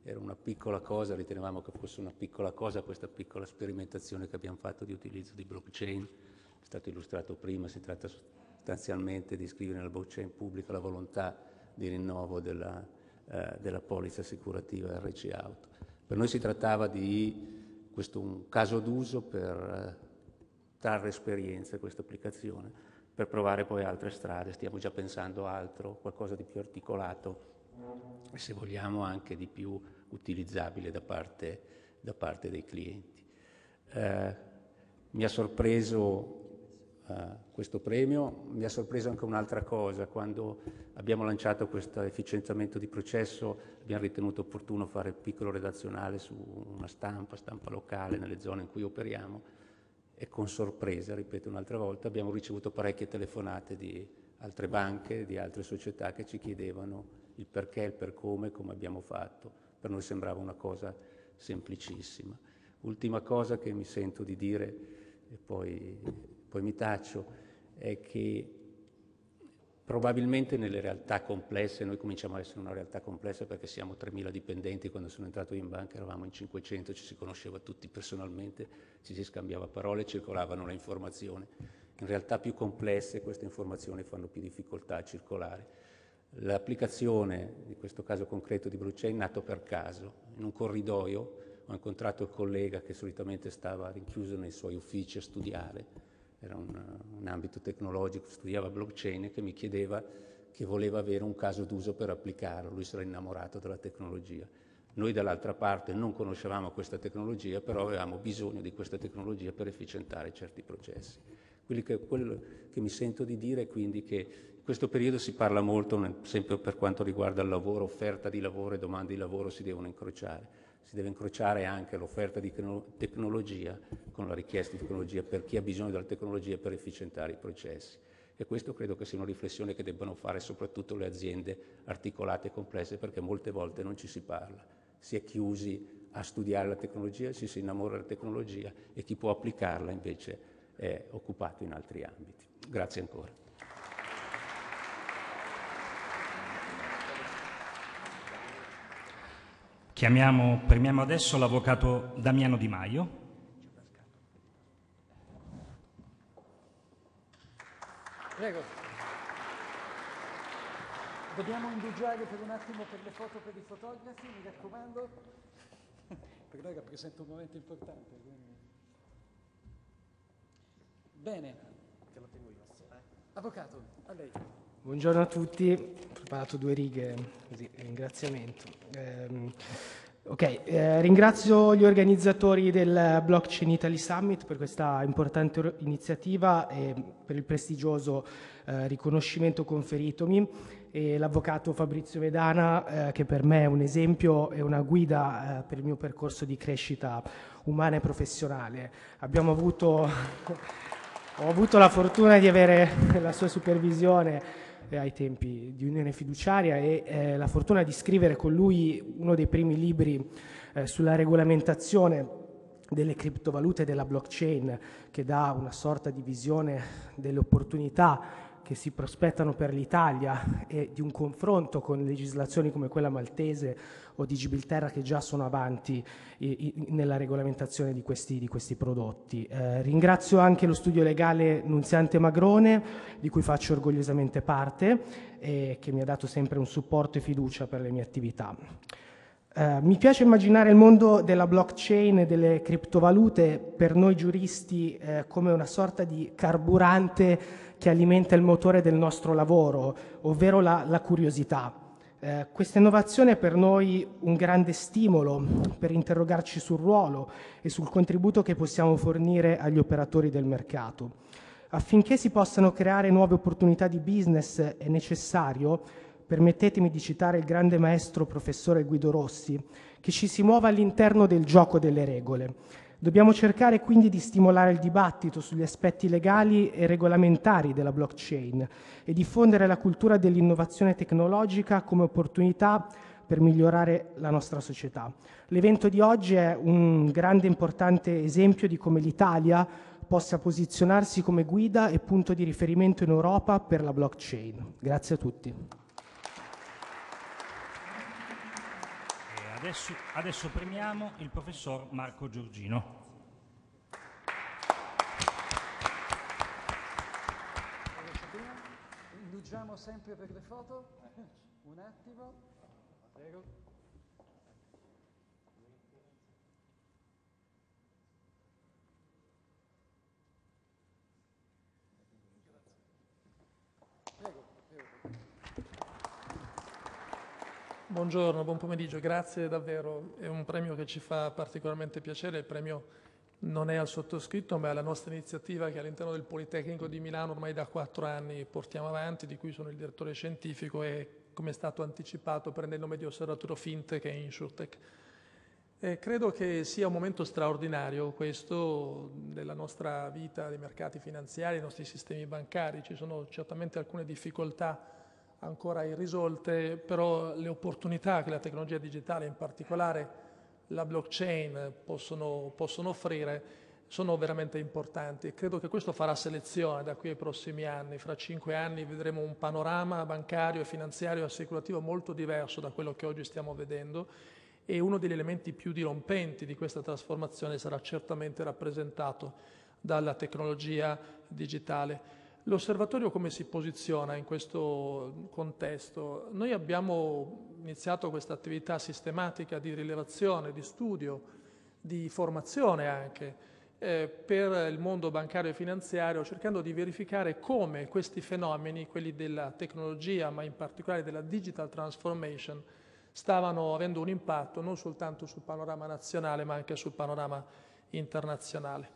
era una piccola cosa, ritenevamo che fosse una piccola cosa questa piccola sperimentazione che abbiamo fatto di utilizzo di blockchain, è stato illustrato prima, si tratta sostanzialmente di scrivere nella blockchain pubblica la volontà di rinnovo della, eh, della polizza assicurativa RC Auto. Per noi si trattava di questo un caso d'uso per eh, trarre esperienza questa applicazione per provare poi altre strade, stiamo già pensando altro, qualcosa di più articolato e se vogliamo anche di più utilizzabile da parte, da parte dei clienti. Eh, mi ha sorpreso eh, questo premio, mi ha sorpreso anche un'altra cosa, quando abbiamo lanciato questo efficientamento di processo abbiamo ritenuto opportuno fare il piccolo redazionale su una stampa, stampa locale nelle zone in cui operiamo e con sorpresa, ripeto un'altra volta, abbiamo ricevuto parecchie telefonate di altre banche, di altre società che ci chiedevano il perché, il per come, come abbiamo fatto. Per noi sembrava una cosa semplicissima. Ultima cosa che mi sento di dire, e poi, poi mi taccio, è che Probabilmente nelle realtà complesse, noi cominciamo a essere una realtà complessa perché siamo 3.000 dipendenti, quando sono entrato in banca eravamo in 500, ci si conosceva tutti personalmente, ci si scambiava parole, circolavano le informazioni. In realtà più complesse queste informazioni fanno più difficoltà a circolare. L'applicazione, in questo caso concreto di Brucei, è nata per caso. In un corridoio ho incontrato il collega che solitamente stava rinchiuso nei suoi uffici a studiare era un, un ambito tecnologico, studiava blockchain e che mi chiedeva che voleva avere un caso d'uso per applicarlo, lui si era innamorato della tecnologia. Noi dall'altra parte non conoscevamo questa tecnologia, però avevamo bisogno di questa tecnologia per efficientare certi processi. Che, quello che mi sento di dire è quindi che in questo periodo si parla molto, sempre per quanto riguarda il lavoro, offerta di lavoro e domande di lavoro si devono incrociare si deve incrociare anche l'offerta di tecnologia con la richiesta di tecnologia per chi ha bisogno della tecnologia per efficientare i processi. E questo credo che sia una riflessione che debbano fare soprattutto le aziende articolate e complesse perché molte volte non ci si parla, si è chiusi a studiare la tecnologia, ci si innamora della tecnologia e chi può applicarla invece è occupato in altri ambiti. Grazie ancora. Chiamiamo, premiamo adesso l'avvocato Damiano Di Maio. Prego. Dobbiamo indugiare per un attimo per le foto per i fotografi, mi raccomando, per noi rappresenta un momento importante. Quindi. Bene. Eh. Avvocato, a lei. Buongiorno a tutti, ho preparato due righe di ringraziamento. Eh, ok, eh, ringrazio gli organizzatori del Blockchain Italy Summit per questa importante iniziativa e per il prestigioso eh, riconoscimento conferitomi e l'avvocato Fabrizio Vedana eh, che per me è un esempio e una guida eh, per il mio percorso di crescita umana e professionale. Abbiamo avuto... Ho avuto la fortuna di avere la sua supervisione eh, ai tempi di Unione Fiduciaria e eh, la fortuna di scrivere con lui uno dei primi libri eh, sulla regolamentazione delle criptovalute e della blockchain che dà una sorta di visione delle opportunità che si prospettano per l'Italia e di un confronto con legislazioni come quella maltese o di Gibilterra che già sono avanti eh, nella regolamentazione di questi, di questi prodotti. Eh, ringrazio anche lo studio legale Nunziante Magrone, di cui faccio orgogliosamente parte e che mi ha dato sempre un supporto e fiducia per le mie attività. Eh, mi piace immaginare il mondo della blockchain e delle criptovalute per noi giuristi eh, come una sorta di carburante che alimenta il motore del nostro lavoro, ovvero la, la curiosità. Eh, questa innovazione è per noi un grande stimolo per interrogarci sul ruolo e sul contributo che possiamo fornire agli operatori del mercato. Affinché si possano creare nuove opportunità di business è necessario, permettetemi di citare il grande maestro professore Guido Rossi, che ci si muova all'interno del gioco delle regole Dobbiamo cercare quindi di stimolare il dibattito sugli aspetti legali e regolamentari della blockchain e diffondere la cultura dell'innovazione tecnologica come opportunità per migliorare la nostra società. L'evento di oggi è un grande e importante esempio di come l'Italia possa posizionarsi come guida e punto di riferimento in Europa per la blockchain. Grazie a tutti. Adesso, adesso premiamo il professor Marco Giorgino. Indugiamo sempre per le foto? Un attimo. Prego. Buongiorno, buon pomeriggio, grazie davvero. È un premio che ci fa particolarmente piacere, il premio non è al sottoscritto ma è alla nostra iniziativa che all'interno del Politecnico di Milano ormai da quattro anni portiamo avanti, di cui sono il direttore scientifico e come è stato anticipato prende il nome di Osservatorio Fintech e Insurtech. E credo che sia un momento straordinario questo della nostra vita, dei mercati finanziari, dei nostri sistemi bancari. Ci sono certamente alcune difficoltà ancora irrisolte, però le opportunità che la tecnologia digitale, in particolare la blockchain, possono, possono offrire sono veramente importanti e credo che questo farà selezione da qui ai prossimi anni. Fra cinque anni vedremo un panorama bancario, finanziario e assicurativo molto diverso da quello che oggi stiamo vedendo e uno degli elementi più dirompenti di questa trasformazione sarà certamente rappresentato dalla tecnologia digitale. L'osservatorio come si posiziona in questo contesto? Noi abbiamo iniziato questa attività sistematica di rilevazione, di studio, di formazione anche eh, per il mondo bancario e finanziario, cercando di verificare come questi fenomeni, quelli della tecnologia, ma in particolare della digital transformation, stavano avendo un impatto non soltanto sul panorama nazionale, ma anche sul panorama internazionale.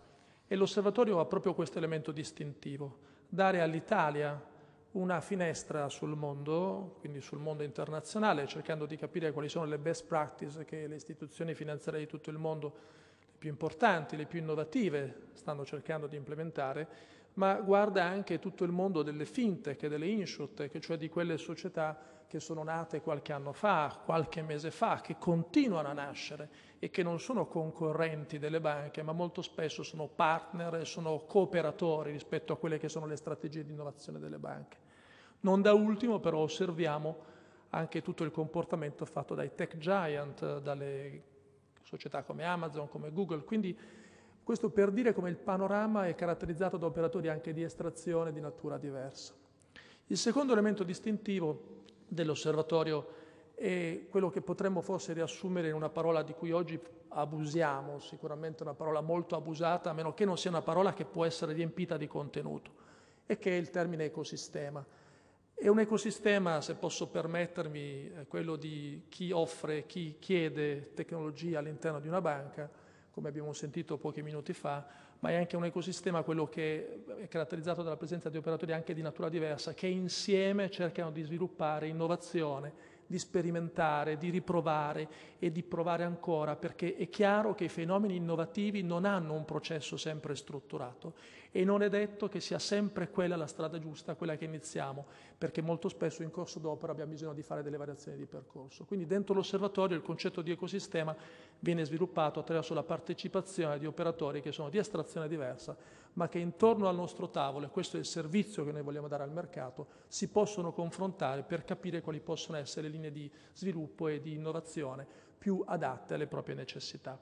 E l'osservatorio ha proprio questo elemento distintivo dare all'Italia una finestra sul mondo, quindi sul mondo internazionale, cercando di capire quali sono le best practices che le istituzioni finanziarie di tutto il mondo, le più importanti, le più innovative, stanno cercando di implementare ma guarda anche tutto il mondo delle fintech delle insurtech, cioè di quelle società che sono nate qualche anno fa, qualche mese fa, che continuano a nascere e che non sono concorrenti delle banche, ma molto spesso sono partner e sono cooperatori rispetto a quelle che sono le strategie di innovazione delle banche. Non da ultimo però osserviamo anche tutto il comportamento fatto dai tech giant, dalle società come Amazon, come Google, quindi questo per dire come il panorama è caratterizzato da operatori anche di estrazione di natura diversa. Il secondo elemento distintivo dell'osservatorio è quello che potremmo forse riassumere in una parola di cui oggi abusiamo, sicuramente una parola molto abusata, a meno che non sia una parola che può essere riempita di contenuto, e che è il termine ecosistema. È un ecosistema, se posso permettermi, eh, quello di chi offre, chi chiede tecnologia all'interno di una banca, come abbiamo sentito pochi minuti fa, ma è anche un ecosistema quello che è caratterizzato dalla presenza di operatori anche di natura diversa, che insieme cercano di sviluppare innovazione di sperimentare, di riprovare e di provare ancora, perché è chiaro che i fenomeni innovativi non hanno un processo sempre strutturato e non è detto che sia sempre quella la strada giusta, quella che iniziamo, perché molto spesso in corso d'opera abbiamo bisogno di fare delle variazioni di percorso. Quindi dentro l'osservatorio il concetto di ecosistema viene sviluppato attraverso la partecipazione di operatori che sono di estrazione diversa, ma che intorno al nostro tavolo, e questo è il servizio che noi vogliamo dare al mercato, si possono confrontare per capire quali possono essere le linee di sviluppo e di innovazione più adatte alle proprie necessità.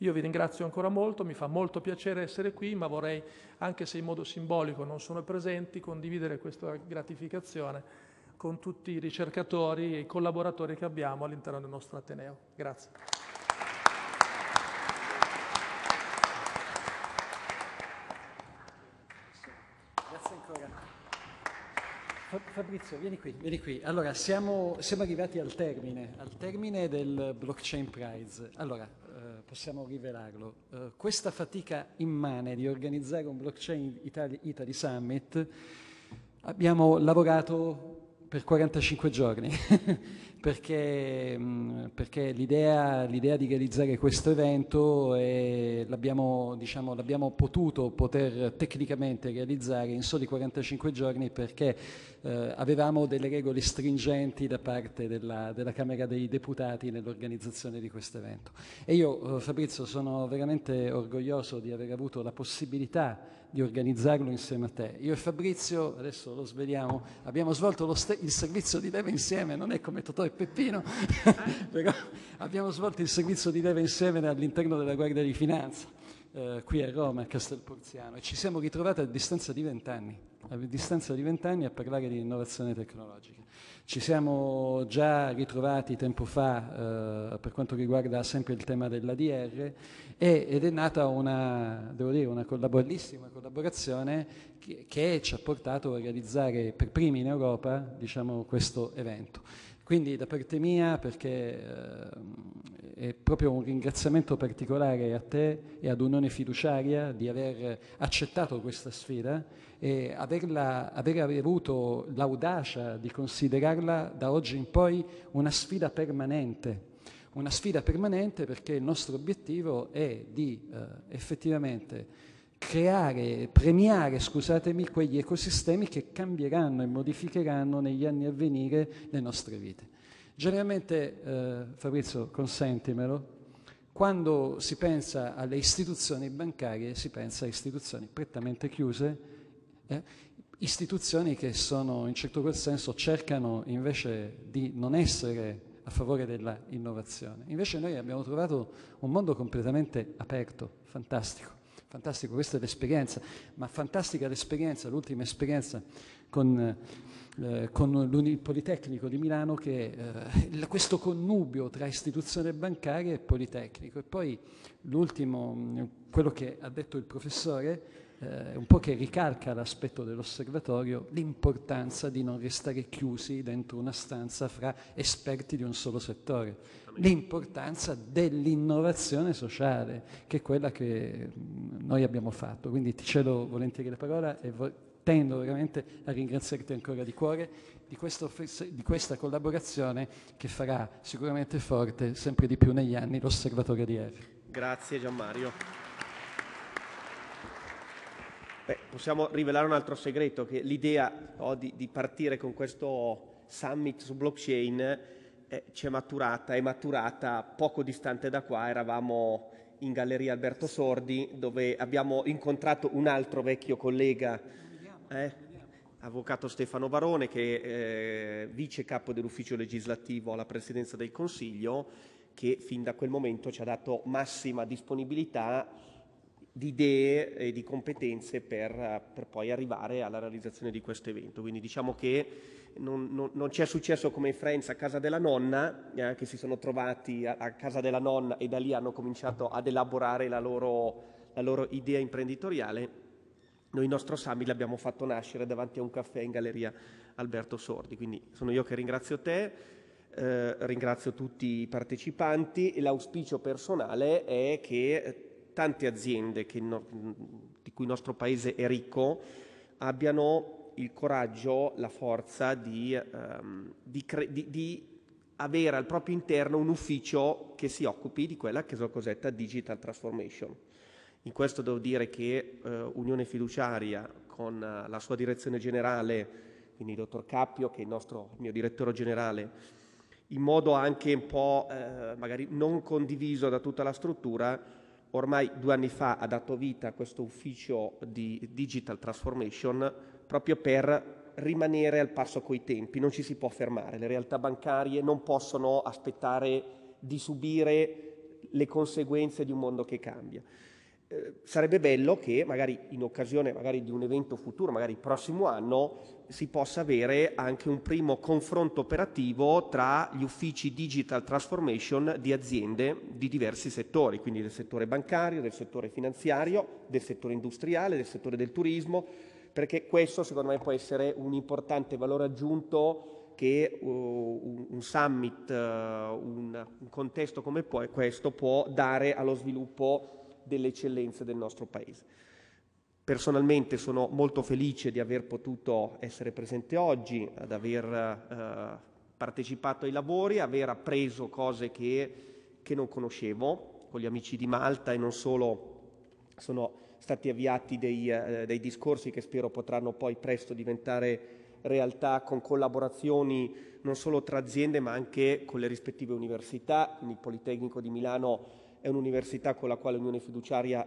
Io vi ringrazio ancora molto, mi fa molto piacere essere qui, ma vorrei, anche se in modo simbolico non sono presenti, condividere questa gratificazione con tutti i ricercatori e i collaboratori che abbiamo all'interno del nostro Ateneo. Grazie. Fabrizio, vieni qui, vieni qui. Allora, siamo, siamo arrivati al termine, al termine del Blockchain Prize. Allora, eh, possiamo rivelarlo. Eh, questa fatica immane di organizzare un Blockchain Italy, Italy Summit, abbiamo lavorato per 45 giorni perché, mm, perché l'idea, l'idea, di realizzare questo evento è, l'abbiamo, diciamo, l'abbiamo, potuto poter tecnicamente realizzare in soli 45 giorni perché eh, avevamo delle regole stringenti da parte della, della, Camera dei Deputati nell'organizzazione di questo evento. E io, eh, Fabrizio, sono veramente orgoglioso di aver avuto la possibilità di organizzarlo insieme a te. Io e Fabrizio, adesso lo sveliamo, abbiamo svolto st- il servizio di leva insieme, non è come Totò e Peppino, però abbiamo svolto il servizio di leva insieme all'interno della Guardia di Finanza, eh, qui a Roma, a Castelporziano, e ci siamo ritrovati a distanza di vent'anni, a distanza di vent'anni a parlare di innovazione tecnologica. Ci siamo già ritrovati tempo fa eh, per quanto riguarda sempre il tema dell'ADR e, ed è nata una, dire, una collaborissima collaborazione che, che, ci ha portato a realizzare per primi in Europa diciamo, questo evento. Quindi da parte mia, perché eh, è proprio un ringraziamento particolare a te e ad Unione Fiduciaria di aver accettato questa sfida e averla, aver avuto l'audacia di considerarla da oggi in poi una sfida permanente. Una sfida permanente perché il nostro obiettivo è di eh, effettivamente creare, premiare, scusatemi, quegli ecosistemi che cambieranno e modificheranno negli anni a venire le nostre vite. Generalmente, eh, Fabrizio, consentimelo, quando si pensa alle istituzioni bancarie si pensa a istituzioni prettamente chiuse, eh, istituzioni che sono in certo quel senso cercano invece di non essere a favore dell'innovazione. Invece noi abbiamo trovato un mondo completamente aperto, fantastico. Fantastico, questa è l'esperienza, ma fantastica l'esperienza, l'ultima esperienza con, eh, con il Politecnico di Milano, che eh, questo connubio tra istituzione bancaria e Politecnico. E poi l'ultimo, mm, quello che ha detto il professore, eh, un po' che ricalca l'aspetto dell'osservatorio, l'importanza di non restare chiusi dentro una stanza fra esperti di un solo settore l'importanza dell'innovazione sociale, che è quella che mm, noi abbiamo fatto. Quindi ti cedo volentieri la parola e tendo veramente a ringraziarti ancora di cuore di, questo, di, questa collaborazione che farà sicuramente forte sempre di più negli anni l'Osservatorio di Eri. Grazie Gianmario. Beh, possiamo rivelare un altro segreto, che l'idea no, oh, di, di partire con questo summit su blockchain eh, è maturata, è maturata poco distante da qua, eravamo in Galleria Alberto Sordi dove abbiamo incontrato un altro vecchio collega, eh, avvocato Stefano Barone che è eh, vice capo dell'ufficio legislativo alla presidenza del Consiglio che fin da quel momento ci ha dato massima disponibilità di idee e di competenze per, per poi arrivare alla realizzazione di questo evento. Quindi diciamo che non, non, non, ci è successo come i Friends a casa della nonna, eh, che si sono trovati a, a, casa della nonna e da lì hanno cominciato ad elaborare la loro, la loro idea imprenditoriale. Noi il nostro Sami l'abbiamo fatto nascere davanti a un caffè in galleria Alberto Sordi, quindi sono io che ringrazio te, eh, ringrazio tutti i partecipanti e l'auspicio personale è che tante aziende che no, di cui il nostro paese è ricco abbiano il coraggio, la forza di, ehm, di, cre- di, di avere al proprio interno un ufficio che si occupi di quella che è la cosetta digital transformation. In questo devo dire che eh, Unione Fiduciaria con eh, la sua direzione generale, quindi il dottor Cappio che è il, nostro, il mio direttore generale, in modo anche un po' eh, magari non condiviso da tutta la struttura, ormai due anni fa ha dato vita a questo ufficio di digital transformation proprio per rimanere al passo coi tempi, non ci si può fermare, le realtà bancarie non possono aspettare di subire le conseguenze di un mondo che cambia. Eh, sarebbe bello che magari in occasione magari di un evento futuro, magari il prossimo anno, si possa avere anche un primo confronto operativo tra gli uffici digital transformation di aziende di diversi settori, quindi del settore bancario, del settore finanziario, del settore industriale, del settore del turismo, perché questo secondo me può essere un importante valore aggiunto che uh, un, un, summit, uh, un, un, contesto come poi questo può dare allo sviluppo delle eccellenze del nostro Paese. Personalmente sono molto felice di aver potuto essere presente oggi, ad aver uh, partecipato ai lavori, aver appreso cose che, che non conoscevo con gli amici di Malta e non solo sono stati avviati dei, eh, dei discorsi che spero potranno poi presto diventare realtà con collaborazioni non solo tra aziende ma anche con le rispettive università. Il Politecnico di Milano è un'università con la quale l'Unione Fiduciaria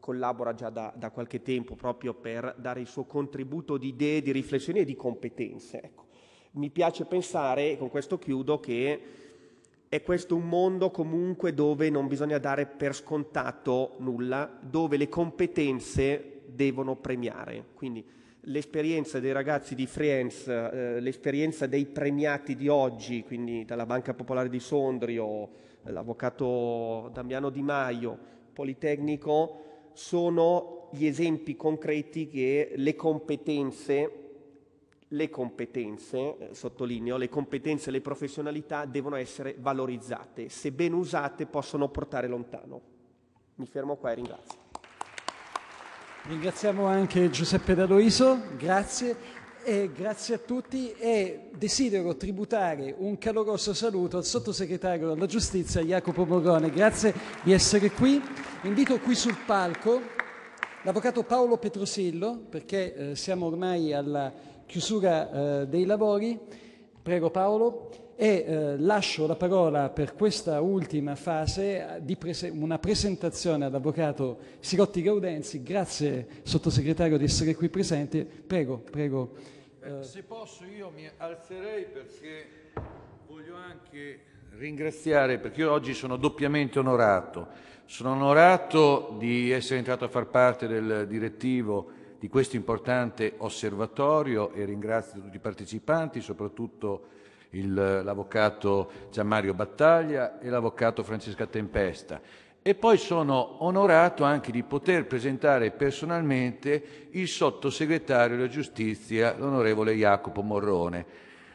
collabora già da, da, qualche tempo proprio per dare il suo contributo di idee, di riflessioni e di competenze. Ecco. Mi piace pensare, e con questo chiudo, che è questo un mondo comunque dove non bisogna dare per scontato nulla, dove le competenze devono premiare. Quindi l'esperienza dei ragazzi di Friends, eh, l'esperienza dei premiati di oggi, quindi dalla Banca Popolare di Sondrio, l'avvocato Damiano Di Maio, Politecnico, sono gli esempi concreti che le competenze le competenze, eh, sottolineo, le competenze e le professionalità devono essere valorizzate, se ben usate possono portare lontano. Mi fermo qua e ringrazio. Ringraziamo anche Giuseppe D'Aloiso, grazie. E grazie a tutti e desidero tributare un caloroso saluto al sottosegretario della giustizia Jacopo Morone. Grazie di essere qui. Invito qui sul palco l'avvocato Paolo Petrosillo perché eh, siamo ormai alla chiusura eh, dei lavori, prego Paolo, e eh, lascio la parola per questa ultima fase eh, di prese una presentazione all'avvocato Sirotti Gaudenzi. Grazie sottosegretario di essere qui presente. Prego, prego. Eh, se posso io mi alzerei perché voglio anche ringraziare perché io oggi sono doppiamente onorato. Sono onorato di essere entrato a far parte del direttivo di questo importante osservatorio e ringrazio tutti i partecipanti, soprattutto l'avvocato Gianmario Battaglia e l'avvocato Francesca Tempesta. E poi sono onorato anche di poter presentare personalmente il sottosegretario della giustizia, l'onorevole Jacopo Morrone.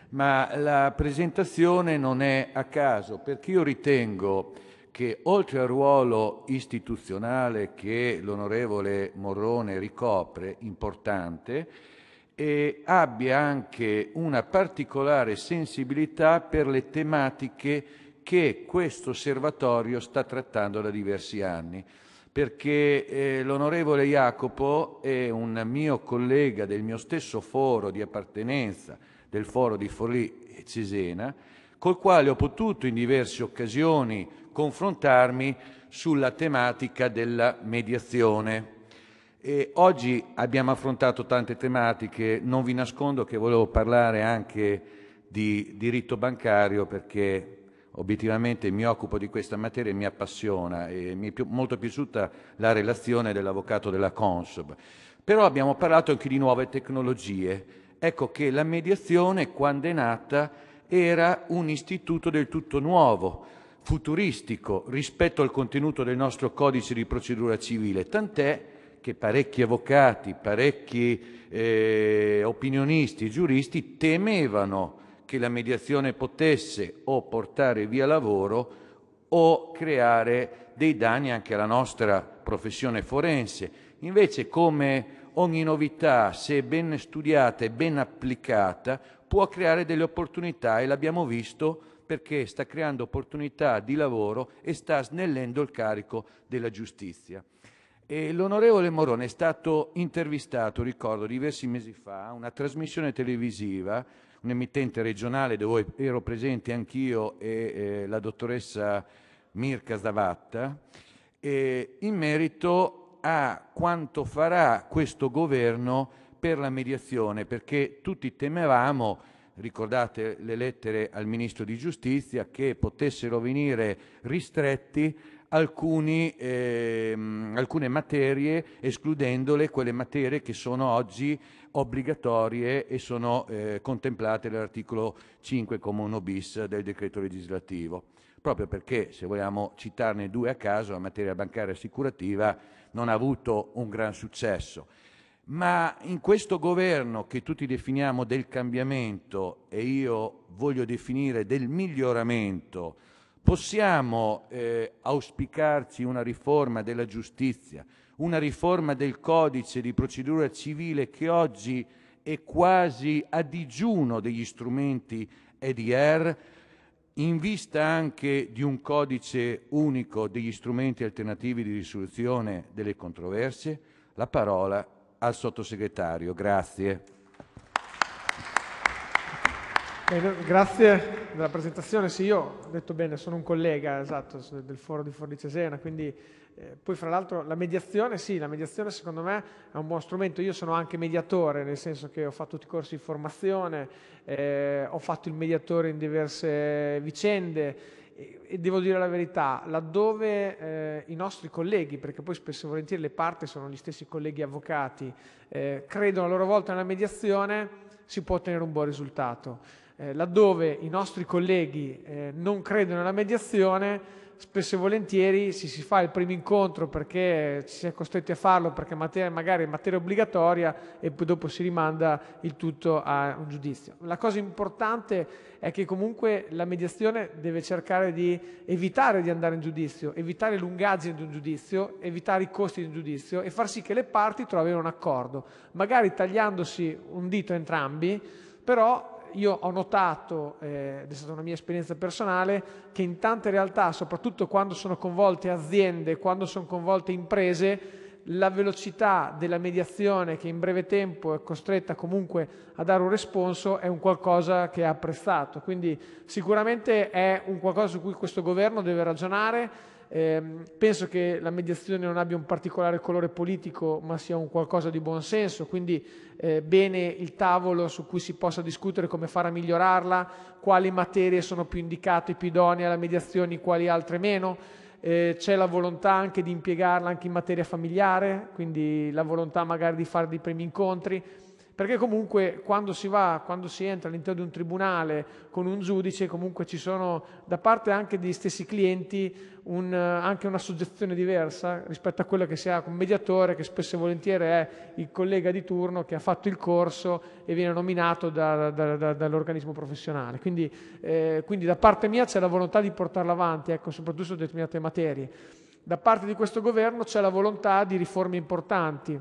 Ma la presentazione non è a caso, perché io ritengo che oltre al ruolo istituzionale che l'onorevole Morrone ricopre, importante, eh, abbia anche una particolare sensibilità per le tematiche che questo osservatorio sta trattando da diversi anni. Perché eh, l'onorevole Jacopo è un mio collega del mio stesso foro di appartenenza, del foro di Forlì e Cesena, col quale ho potuto in diverse occasioni confrontarmi sulla tematica della mediazione. E oggi abbiamo affrontato tante tematiche, non vi nascondo che volevo parlare anche di diritto bancario perché obiettivamente mi occupo di questa materia e mi appassiona e mi è più, molto piaciuta la relazione dell'avvocato della Consob. Però abbiamo parlato anche di nuove tecnologie. Ecco che la mediazione, quando è nata, era un istituto del tutto nuovo futuristico rispetto al contenuto del nostro codice di procedura civile, tant'è che parecchi avvocati, parecchi eh, opinionisti, giuristi temevano che la mediazione potesse o portare via lavoro o creare dei danni anche alla nostra professione forense. Invece, come ogni novità, se ben studiata e ben applicata, può creare delle opportunità e l'abbiamo visto perché sta creando opportunità di lavoro e sta snellendo il carico della giustizia. l'onorevole Morone è stato intervistato, ricordo, diversi mesi fa a una trasmissione televisiva, un emittente regionale dove ero presente anch'io e eh, la dottoressa Mirka Zavatta, eh, in merito a quanto farà questo governo per la mediazione, perché tutti temevamo ricordate le lettere al Ministro di Giustizia, che potessero venire ristretti alcuni, ehm, alcune materie, escludendole quelle materie che sono oggi obbligatorie e sono eh, contemplate dall'articolo 5 come 1 bis del decreto legislativo. Proprio perché, se vogliamo citarne due a caso, la materia bancaria assicurativa non ha avuto un gran successo ma in questo governo che tutti definiamo del cambiamento e io voglio definire del miglioramento, possiamo eh, auspicarci una riforma della giustizia, una riforma del codice di procedura civile che oggi è quasi a digiuno degli strumenti EDR, in vista anche di un codice unico degli strumenti alternativi di risoluzione delle controversie, la parola al sottosegretario. Grazie. Bene, grazie della presentazione. Sì, io ho detto bene, sono un collega esatto, del foro di Forlì-Cesena, quindi eh, poi fra l'altro la mediazione, sì, la mediazione secondo me è un buon strumento. Io sono anche mediatore, nel senso che ho fatto tutti i corsi di formazione, eh, ho fatto il mediatore in diverse vicende e devo dire la verità, laddove eh, i nostri colleghi, perché poi spesso e volentieri le parti sono gli stessi colleghi avvocati, eh, credono a loro volta nella mediazione, si può ottenere un buon risultato. Eh, laddove i nostri colleghi eh, non credono alla mediazione, spesso e volentieri si, si fa il primo incontro perché si è costretti a farlo, perché materia, magari è materia obbligatoria e poi dopo si rimanda il tutto a un giudizio. La cosa importante è che comunque la mediazione deve cercare di evitare di andare in giudizio, evitare le lungaggini di un giudizio, evitare i costi di un giudizio e far sì che le parti trovino un accordo, magari tagliandosi un dito entrambi, però io ho notato, eh, ed è stata una mia esperienza personale, che in tante realtà, soprattutto quando sono coinvolte aziende, quando sono coinvolte imprese, la velocità della mediazione che in breve tempo è costretta comunque a dare un responso è un qualcosa che è apprezzato. Quindi sicuramente è un qualcosa su cui questo governo deve ragionare eh, penso che la mediazione non abbia un particolare colore politico, ma sia un qualcosa di buon senso, quindi eh, bene il tavolo su cui si possa discutere come fare a migliorarla, quali materie sono più indicate, e più idonee alla mediazione, quali altre meno. Eh, c'è la volontà anche di impiegarla anche in materia familiare, quindi la volontà magari di fare dei primi incontri perché comunque quando si va, quando si entra all'interno di un tribunale con un giudice, comunque ci sono da parte anche degli stessi clienti un, anche una soggezione diversa rispetto a quella che si ha con un mediatore che spesso e volentieri è il collega di turno che ha fatto il corso e viene nominato da, da, da, dall'organismo professionale. Quindi, eh, quindi, da parte mia c'è la volontà di portarla avanti, ecco, soprattutto su determinate materie. Da parte di questo governo c'è la volontà di riforme importanti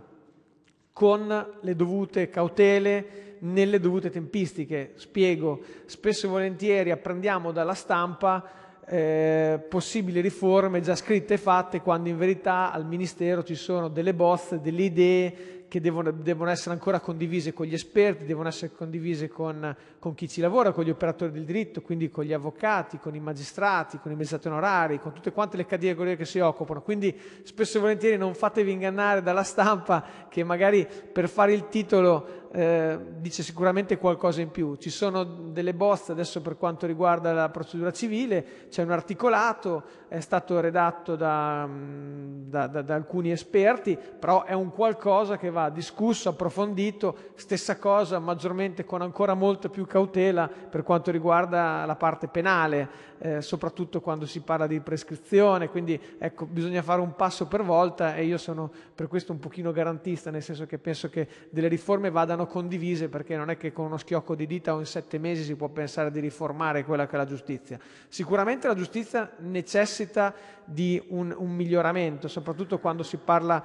con le dovute cautele, nelle dovute tempistiche. Spiego, spesso e volentieri apprendiamo dalla stampa eh, possibili riforme già scritte e fatte, quando in verità al Ministero ci sono delle bozze, delle idee che devono, devono, essere ancora condivise con gli esperti, devono essere condivise con, con, chi ci lavora, con gli operatori del diritto, quindi con gli avvocati, con i magistrati, con i magistrati onorari, con tutte quante le categorie che si occupano. Quindi spesso e volentieri non fatevi ingannare dalla stampa che magari per fare il titolo eh, dice sicuramente qualcosa in più. Ci sono delle bozze adesso per quanto riguarda la procedura civile, c'è un articolato, è stato redatto da, mm, da, da, da alcuni esperti, però è un qualcosa che va va discusso, approfondito, stessa cosa maggiormente con ancora molta più cautela per quanto riguarda la parte penale, eh, soprattutto quando si parla di prescrizione, quindi ecco, bisogna fare un passo per volta e io sono per questo un pochino garantista, nel senso che penso che delle riforme vadano condivise perché non è che con uno schiocco di dita o in sette mesi si può pensare di riformare quella che è la giustizia. Sicuramente la giustizia necessita di un, un miglioramento, soprattutto quando si parla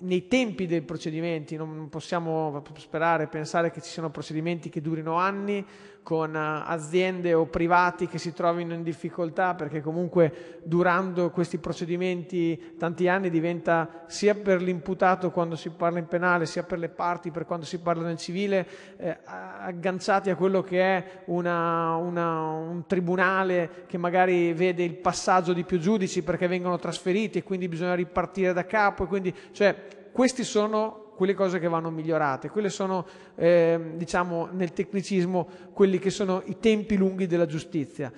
nei tempi dei procedimenti, non possiamo sperare, pensare che ci siano procedimenti che durino anni con eh, aziende o privati che si trovino in difficoltà perché comunque durando questi procedimenti tanti anni diventa sia per l'imputato quando si parla in penale sia per le parti per quando si parla nel civile eh, agganciati a quello che è una, una, un tribunale che magari vede il passaggio di più giudici perché vengono trasferiti e quindi bisogna ripartire da capo e quindi cioè questi sono quelle cose che vanno migliorate, quelle sono, eh, diciamo, nel tecnicismo, quelli che sono i tempi lunghi della giustizia.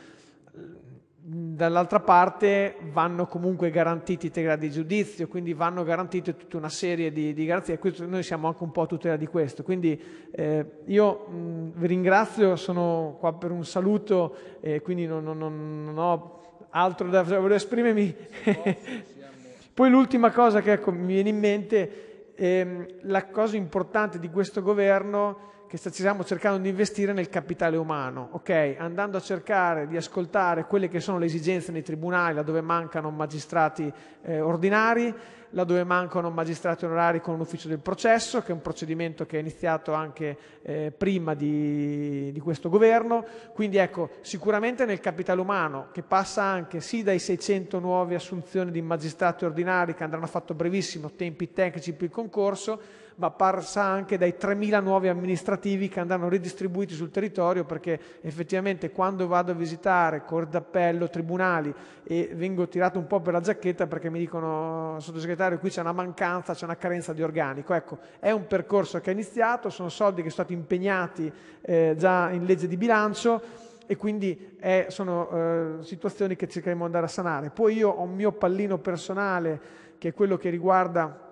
Dall'altra parte vanno comunque garantiti i tre gradi di giudizio, quindi vanno garantite tutta una serie di, di garanzie. Questo, noi siamo anche un po' a tutela di questo. Quindi eh, io mh, vi ringrazio, sono qua per un saluto, eh, quindi non, non, non, ho altro da volevo esprimermi. Poi l'ultima cosa che ecco, mi viene in mente è ehm, la cosa importante di questo governo è che stiamo cercando di investire nel capitale umano, okay? andando a cercare di ascoltare quelle che sono le esigenze nei tribunali, laddove mancano magistrati eh, ordinari, laddove mancano magistrati onorari con l'ufficio del processo, che è un procedimento che è iniziato anche eh, prima di, di, questo governo. Quindi ecco, sicuramente nel capitale umano, che passa anche sì dai 600 nuove assunzioni di magistrati ordinari che andranno a fatto brevissimo, tempi tecnici più il concorso, ma parsa anche dai 3.000 nuovi amministrativi che andranno ridistribuiti sul territorio perché effettivamente quando vado a visitare corte d'appello, tribunali e vengo tirato un po' per la giacchetta perché mi dicono sottosegretario qui c'è una mancanza, c'è una carenza di organico. Ecco, è un percorso che è iniziato, sono soldi che sono stati impegnati eh, già in legge di bilancio e quindi è, sono eh, situazioni che cercheremo di andare a sanare. Poi io ho un mio pallino personale che è quello che riguarda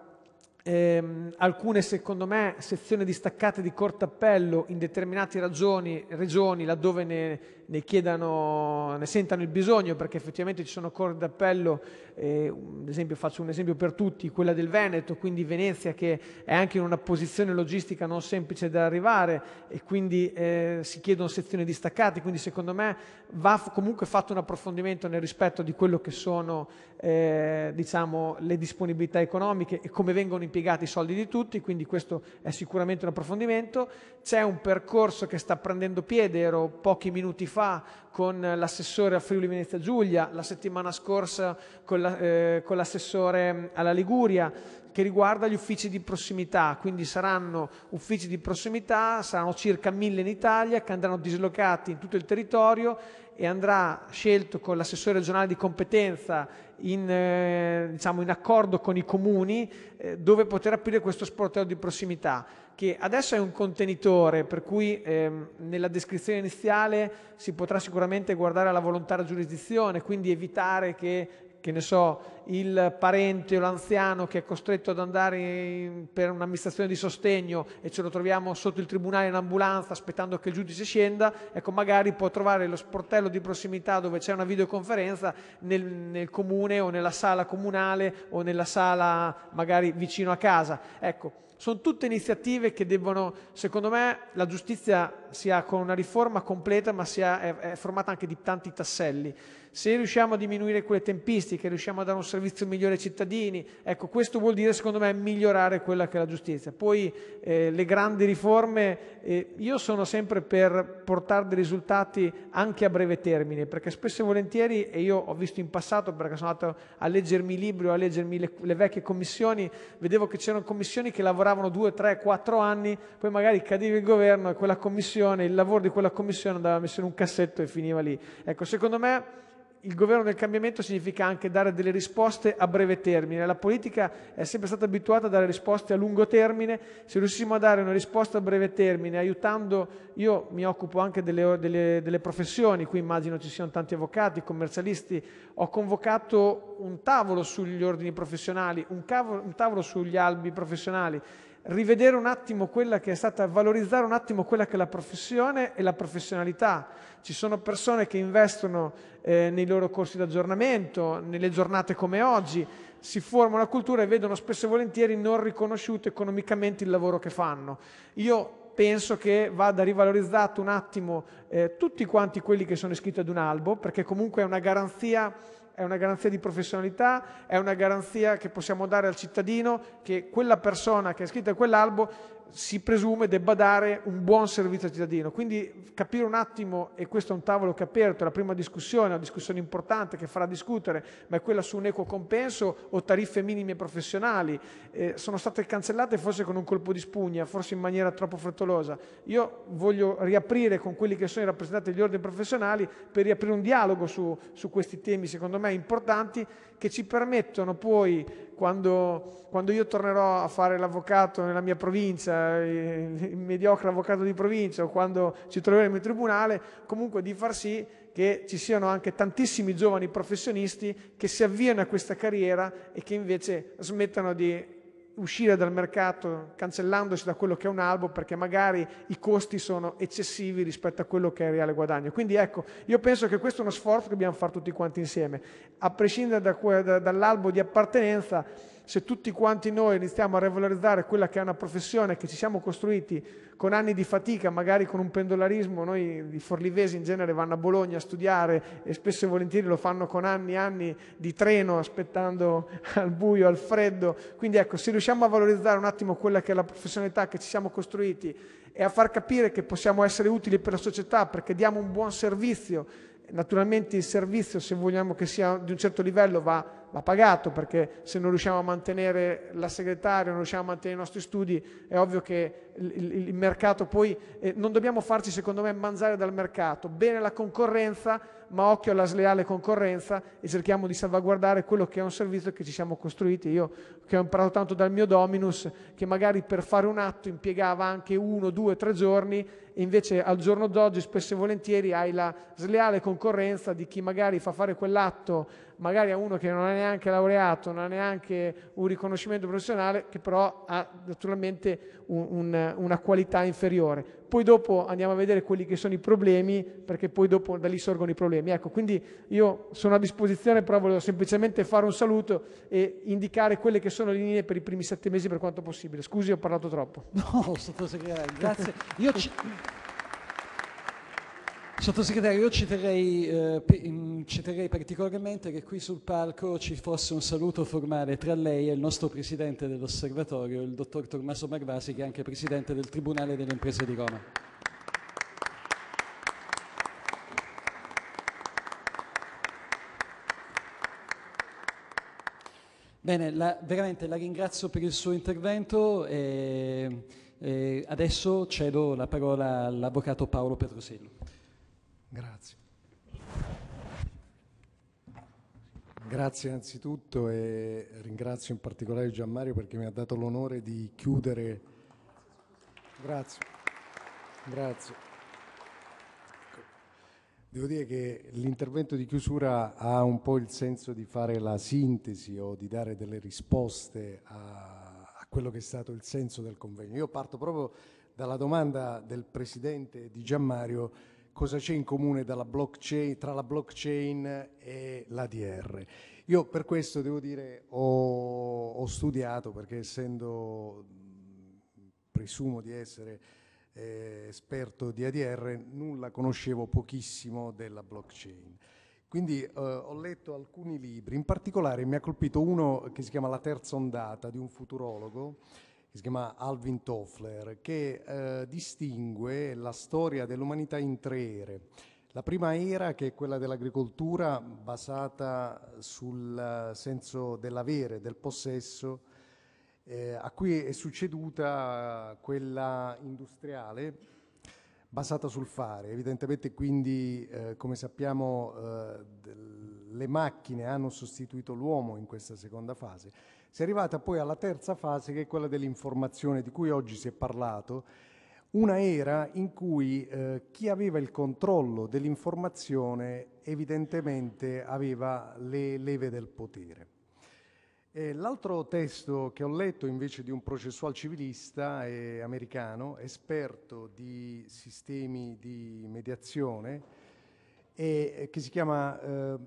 ehm, alcune, secondo me, sezioni distaccate di corto appello in determinate ragioni, regioni laddove ne, ne, chiedano, ne sentano il bisogno perché effettivamente ci sono corti d'appello, eh, esempio, faccio un esempio per tutti, quella del Veneto, quindi Venezia che è anche in una posizione logistica non semplice da arrivare e quindi eh, si chiedono sezioni distaccate, quindi secondo me va comunque fatto un approfondimento nel rispetto di quello che sono eh, diciamo, le disponibilità economiche e come vengono impiegati i soldi di tutti, quindi questo è sicuramente un approfondimento. C'è un percorso che sta prendendo piede, ero pochi minuti fa fa con l'assessore a Friuli Venezia Giulia, la settimana scorsa con, la, eh, con l'assessore alla Liguria, che riguarda gli uffici di prossimità, quindi saranno uffici di prossimità, saranno circa mille in Italia che andranno dislocati in tutto il territorio e andrà scelto con l'assessore regionale di competenza in, eh, diciamo, in accordo con i comuni eh, dove poter aprire questo sportello di prossimità che adesso è un contenitore per cui ehm, nella descrizione iniziale si potrà sicuramente guardare alla volontaria giurisdizione quindi evitare che che ne so, il parente o l'anziano che è costretto ad andare in, per un'amministrazione di sostegno e ce lo troviamo sotto il tribunale in ambulanza aspettando che il giudice scenda, ecco magari può trovare lo sportello di prossimità dove c'è una videoconferenza nel, nel comune o nella sala comunale o nella sala magari vicino a casa. Ecco, sono tutte iniziative che devono, secondo me, la giustizia sia con una riforma completa ma sia, è, è formata anche di tanti tasselli se riusciamo a diminuire quelle tempistiche, riusciamo a dare un servizio migliore ai cittadini, ecco questo vuol dire secondo me migliorare quella che è la giustizia. Poi eh, le grandi riforme, eh, io sono sempre per portare dei risultati anche a breve termine, perché spesso e volentieri, e io ho visto in passato perché sono andato a leggermi i libri o a leggermi le, le vecchie commissioni, vedevo che c'erano commissioni che lavoravano 2, 3, 4 anni, poi magari cadeva il governo e quella commissione, il lavoro di quella commissione andava messo in un cassetto e finiva lì. Ecco, secondo me il governo del cambiamento significa anche dare delle risposte a breve termine. La politica è sempre stata abituata a dare risposte a lungo termine. Se riuscissimo a dare una risposta a breve termine, aiutando, io mi occupo anche delle, delle, delle professioni, qui immagino ci siano tanti avvocati, commercialisti, ho convocato un tavolo sugli ordini professionali, un, cavolo, un tavolo sugli albi professionali rivedere un attimo quella che è stata, valorizzare un attimo quella che è la professione e la professionalità. Ci sono persone che investono eh, nei loro corsi d'aggiornamento, nelle giornate come oggi, si formano una cultura e vedono spesso e volentieri non riconosciuto economicamente il lavoro che fanno. Io penso che vada rivalorizzato un attimo eh, tutti quanti quelli che sono iscritti ad un albo, perché comunque è una garanzia è una garanzia di professionalità, è una garanzia che possiamo dare al cittadino che quella persona che ha scritto quell'albo si presume debba dare un buon servizio al cittadino. Quindi capire un attimo, e questo è un tavolo che è aperto, è la prima discussione, una discussione importante che farà discutere, ma è quella su un equo compenso o tariffe minime professionali, eh, sono state cancellate forse con un colpo di spugna, forse in maniera troppo frettolosa. Io voglio riaprire con quelli che sono i rappresentanti degli ordini professionali per riaprire un dialogo su, su questi temi, secondo me importanti, che ci permettono poi quando, quando, io tornerò a fare l'avvocato nella mia provincia, eh, il mediocre avvocato di provincia, o quando ci troveremo in tribunale, comunque di far sì che ci siano anche tantissimi giovani professionisti che si avviano a questa carriera e che invece smettano di uscire dal mercato cancellandosi da quello che è un albo perché magari i costi sono eccessivi rispetto a quello che è il reale guadagno. Quindi ecco, io penso che questo è uno sforzo che dobbiamo fare tutti quanti insieme, a prescindere da, da, dall'albo di appartenenza se tutti quanti noi iniziamo a regolarizzare quella che è una professione che ci siamo costruiti con anni di fatica, magari con un pendolarismo, noi i forlivesi in genere vanno a Bologna a studiare e spesso e volentieri lo fanno con anni e anni di treno aspettando al buio, al freddo. Quindi ecco, se riusciamo a valorizzare un attimo quella che è la professionalità che ci siamo costruiti e a far capire che possiamo essere utili per la società perché diamo un buon servizio, naturalmente il servizio se vogliamo che sia di un certo livello va l'ha pagato perché se non riusciamo a mantenere la segretaria, non riusciamo a mantenere i nostri studi, è ovvio che il, il mercato poi, eh, non dobbiamo farci secondo me mangiare dal mercato, bene la concorrenza, ma occhio alla sleale concorrenza e cerchiamo di salvaguardare quello che è un servizio che ci siamo costruiti. Io che ho imparato tanto dal mio Dominus, che magari per fare un atto impiegava anche uno, due, tre giorni, e invece al giorno d'oggi spesso e volentieri hai la sleale concorrenza di chi magari fa fare quell'atto magari a uno che non è neanche laureato, non ha neanche un riconoscimento professionale, che però ha naturalmente un, un, una qualità inferiore. Poi dopo andiamo a vedere quelli che sono i problemi, perché poi dopo da lì sorgono i problemi. Ecco, quindi io sono a disposizione, però volevo semplicemente fare un saluto e indicare quelle che sono le linee per i primi sette mesi per quanto possibile. Scusi, ho parlato troppo. No, sottosegretario, grazie. Io ci... Sottosegretario, io citerei, eh, pe- particolarmente che qui sul palco ci fosse un saluto formale tra lei e il nostro presidente dell'osservatorio, il dottor Tommaso Marvasi, che è anche presidente del Tribunale delle Imprese di Roma. Bene, la, veramente la ringrazio per il suo intervento e, e adesso cedo la parola all'avvocato Paolo Petrosello. Grazie. Grazie anzitutto e ringrazio in particolare Gian Mario perché mi ha dato l'onore di chiudere. Grazie. Grazie. Devo dire che l'intervento di chiusura ha un po' il senso di fare la sintesi o di dare delle risposte a, a, quello che è stato il senso del convegno. Io parto proprio dalla domanda del Presidente di Gian Mario cosa c'è in comune tra la blockchain e l'ADR. Io per questo devo dire ho, ho studiato perché essendo, presumo di essere eh, esperto di ADR, nulla conoscevo pochissimo della blockchain. Quindi eh, ho letto alcuni libri, in particolare mi ha colpito uno che si chiama La terza ondata di un futurologo che si chiama Alvin Toffler, che eh, distingue la storia dell'umanità in tre ere. La prima era, che è quella dell'agricoltura, basata sul eh, senso dell'avere, del possesso, eh, a cui è succeduta eh, quella industriale, basata sul fare. Evidentemente quindi, eh, come sappiamo, eh, le macchine hanno sostituito l'uomo in questa seconda fase. Si è arrivata poi alla terza fase che è quella dell'informazione di cui oggi si è parlato, una era in cui eh, chi aveva il controllo dell'informazione evidentemente aveva le leve del potere. Eh, l'altro testo che ho letto invece di un processual civilista eh, americano, esperto di sistemi di mediazione, eh, che si chiama eh,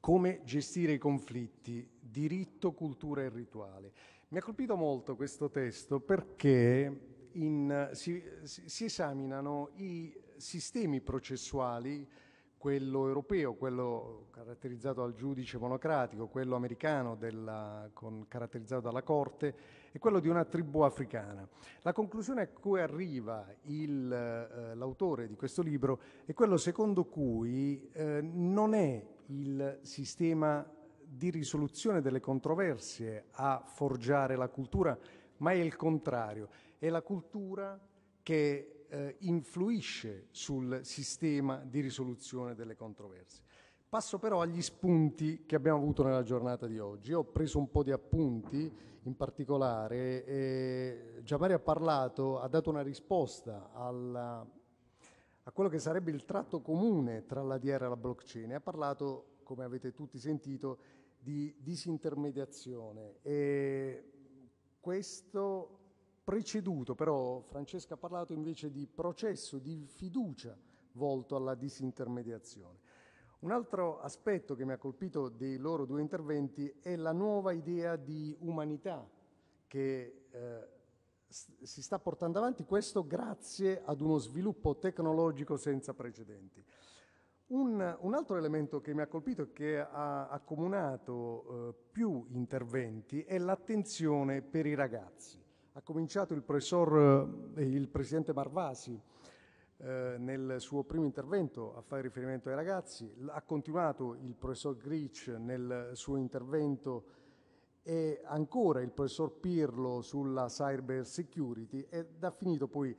Come gestire i conflitti, diritto, cultura e rituale. Mi ha colpito molto questo testo perché in, si, si esaminano i sistemi processuali, quello europeo, quello caratterizzato dal giudice monocratico, quello americano della, con, caratterizzato dalla Corte e quello di una tribù africana. La conclusione a cui arriva il, eh, l'autore di questo libro è quello secondo cui eh, non è il sistema di risoluzione delle controversie a forgiare la cultura, ma è il contrario. È la cultura che eh, influisce sul sistema di risoluzione delle controversie. Passo però agli spunti che abbiamo avuto nella giornata di oggi. Io ho preso un po' di appunti, in particolare eh, Giamari ha parlato, ha dato una risposta alla, a quello che sarebbe il tratto comune tra l'ADR e la blockchain e ha parlato, come avete tutti sentito, di disintermediazione. E questo preceduto però, Francesca ha parlato invece di processo di fiducia volto alla disintermediazione. Un altro aspetto che mi ha colpito dei loro due interventi è la nuova idea di umanità che eh, si sta portando avanti, questo grazie ad uno sviluppo tecnologico senza precedenti. Un, un, altro elemento che mi ha colpito e che ha accomunato eh, più interventi è l'attenzione per i ragazzi. Ha cominciato il, professor, eh, il presidente Marvasi eh, nel suo primo intervento a fare riferimento ai ragazzi, ha continuato il professor Gritsch nel suo intervento e ancora il professor Pirlo sulla cyber security ed ha finito poi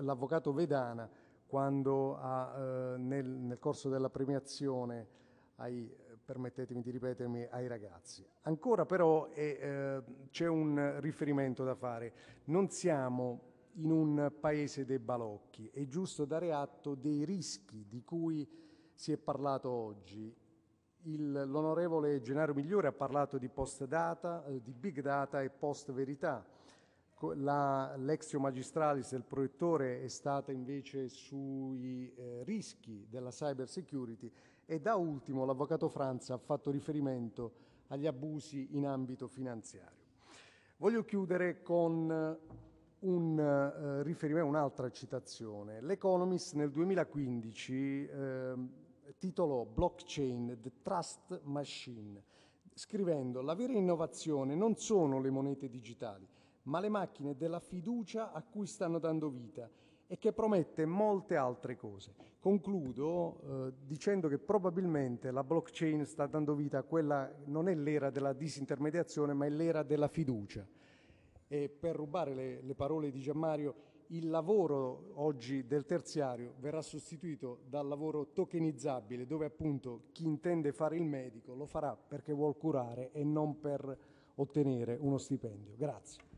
l'avvocato Vedana quando ha, eh, nel, nel, corso della premiazione ai, permettetemi di ripetermi, ai ragazzi. Ancora però eh, c'è un riferimento da fare, non siamo in un paese dei balocchi, è giusto dare atto dei rischi di cui si è parlato oggi. l'onorevole Gennaro Migliore ha parlato di post data, eh, di big data e post verità l'exio magistralis del proiettore è stata invece sui eh, rischi della cyber security e da ultimo l'avvocato Franza ha fatto riferimento agli abusi in ambito finanziario. Voglio chiudere con eh, un, eh, riferimento, un'altra citazione. L'Economist nel 2015 eh, titolò Blockchain, The Trust Machine, scrivendo la vera innovazione non sono le monete digitali, ma le macchine della fiducia a cui stanno dando vita e che promette molte altre cose. Concludo eh, dicendo che probabilmente la blockchain sta dando vita a quella, non è l'era della disintermediazione, ma è l'era della fiducia. E per rubare le, le parole di Giammario, il lavoro oggi del terziario verrà sostituito dal lavoro tokenizzabile, dove appunto chi intende fare il medico lo farà perché vuol curare e non per ottenere uno stipendio. Grazie.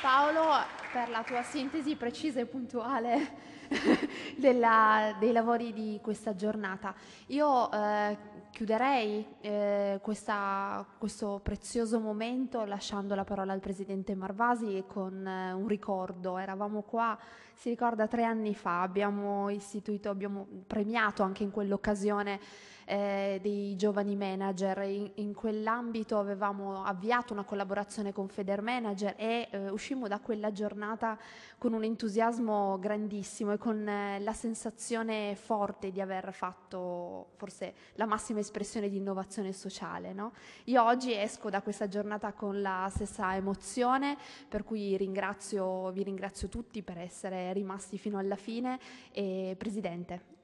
Paolo per la tua sintesi precisa e puntuale della, dei lavori di questa giornata. Io eh, chiuderei eh, questa, questo prezioso momento lasciando la parola al Presidente Marvasi con eh, un ricordo. Eravamo qua, si ricorda, tre anni fa, abbiamo istituito, abbiamo premiato anche in quell'occasione eh, dei giovani manager. In, in, quell'ambito avevamo avviato una collaborazione con Feder Manager e eh, uscimmo da quella giornata con un entusiasmo grandissimo e con eh, la sensazione forte di aver fatto forse la massima espressione di innovazione sociale. No? Io oggi esco da questa giornata con la stessa emozione, per cui ringrazio, vi ringrazio tutti per essere rimasti fino alla fine. E, Presidente,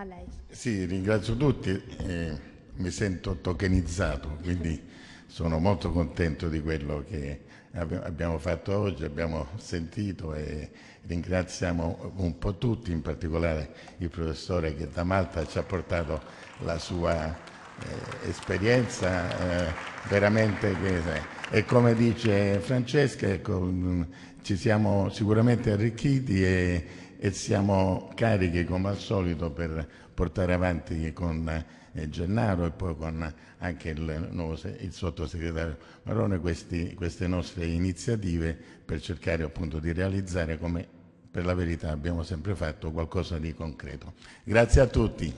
a lei. Sì, ringrazio tutti, eh, mi sento tokenizzato, quindi sono molto contento di quello che abbiamo fatto oggi, abbiamo sentito e ringraziamo un po' tutti, in particolare il professore che da Malta ci ha portato la sua eh, esperienza, eh, veramente che, eh, e come dice Francesca, ecco, mm, ci siamo sicuramente arricchiti e, e siamo carichi come al solito per portare avanti con eh, Gennaro e poi con anche il, nuovo, il sottosegretario Marone questi, queste nostre iniziative per cercare appunto di realizzare come per la verità abbiamo sempre fatto qualcosa di concreto. Grazie a tutti.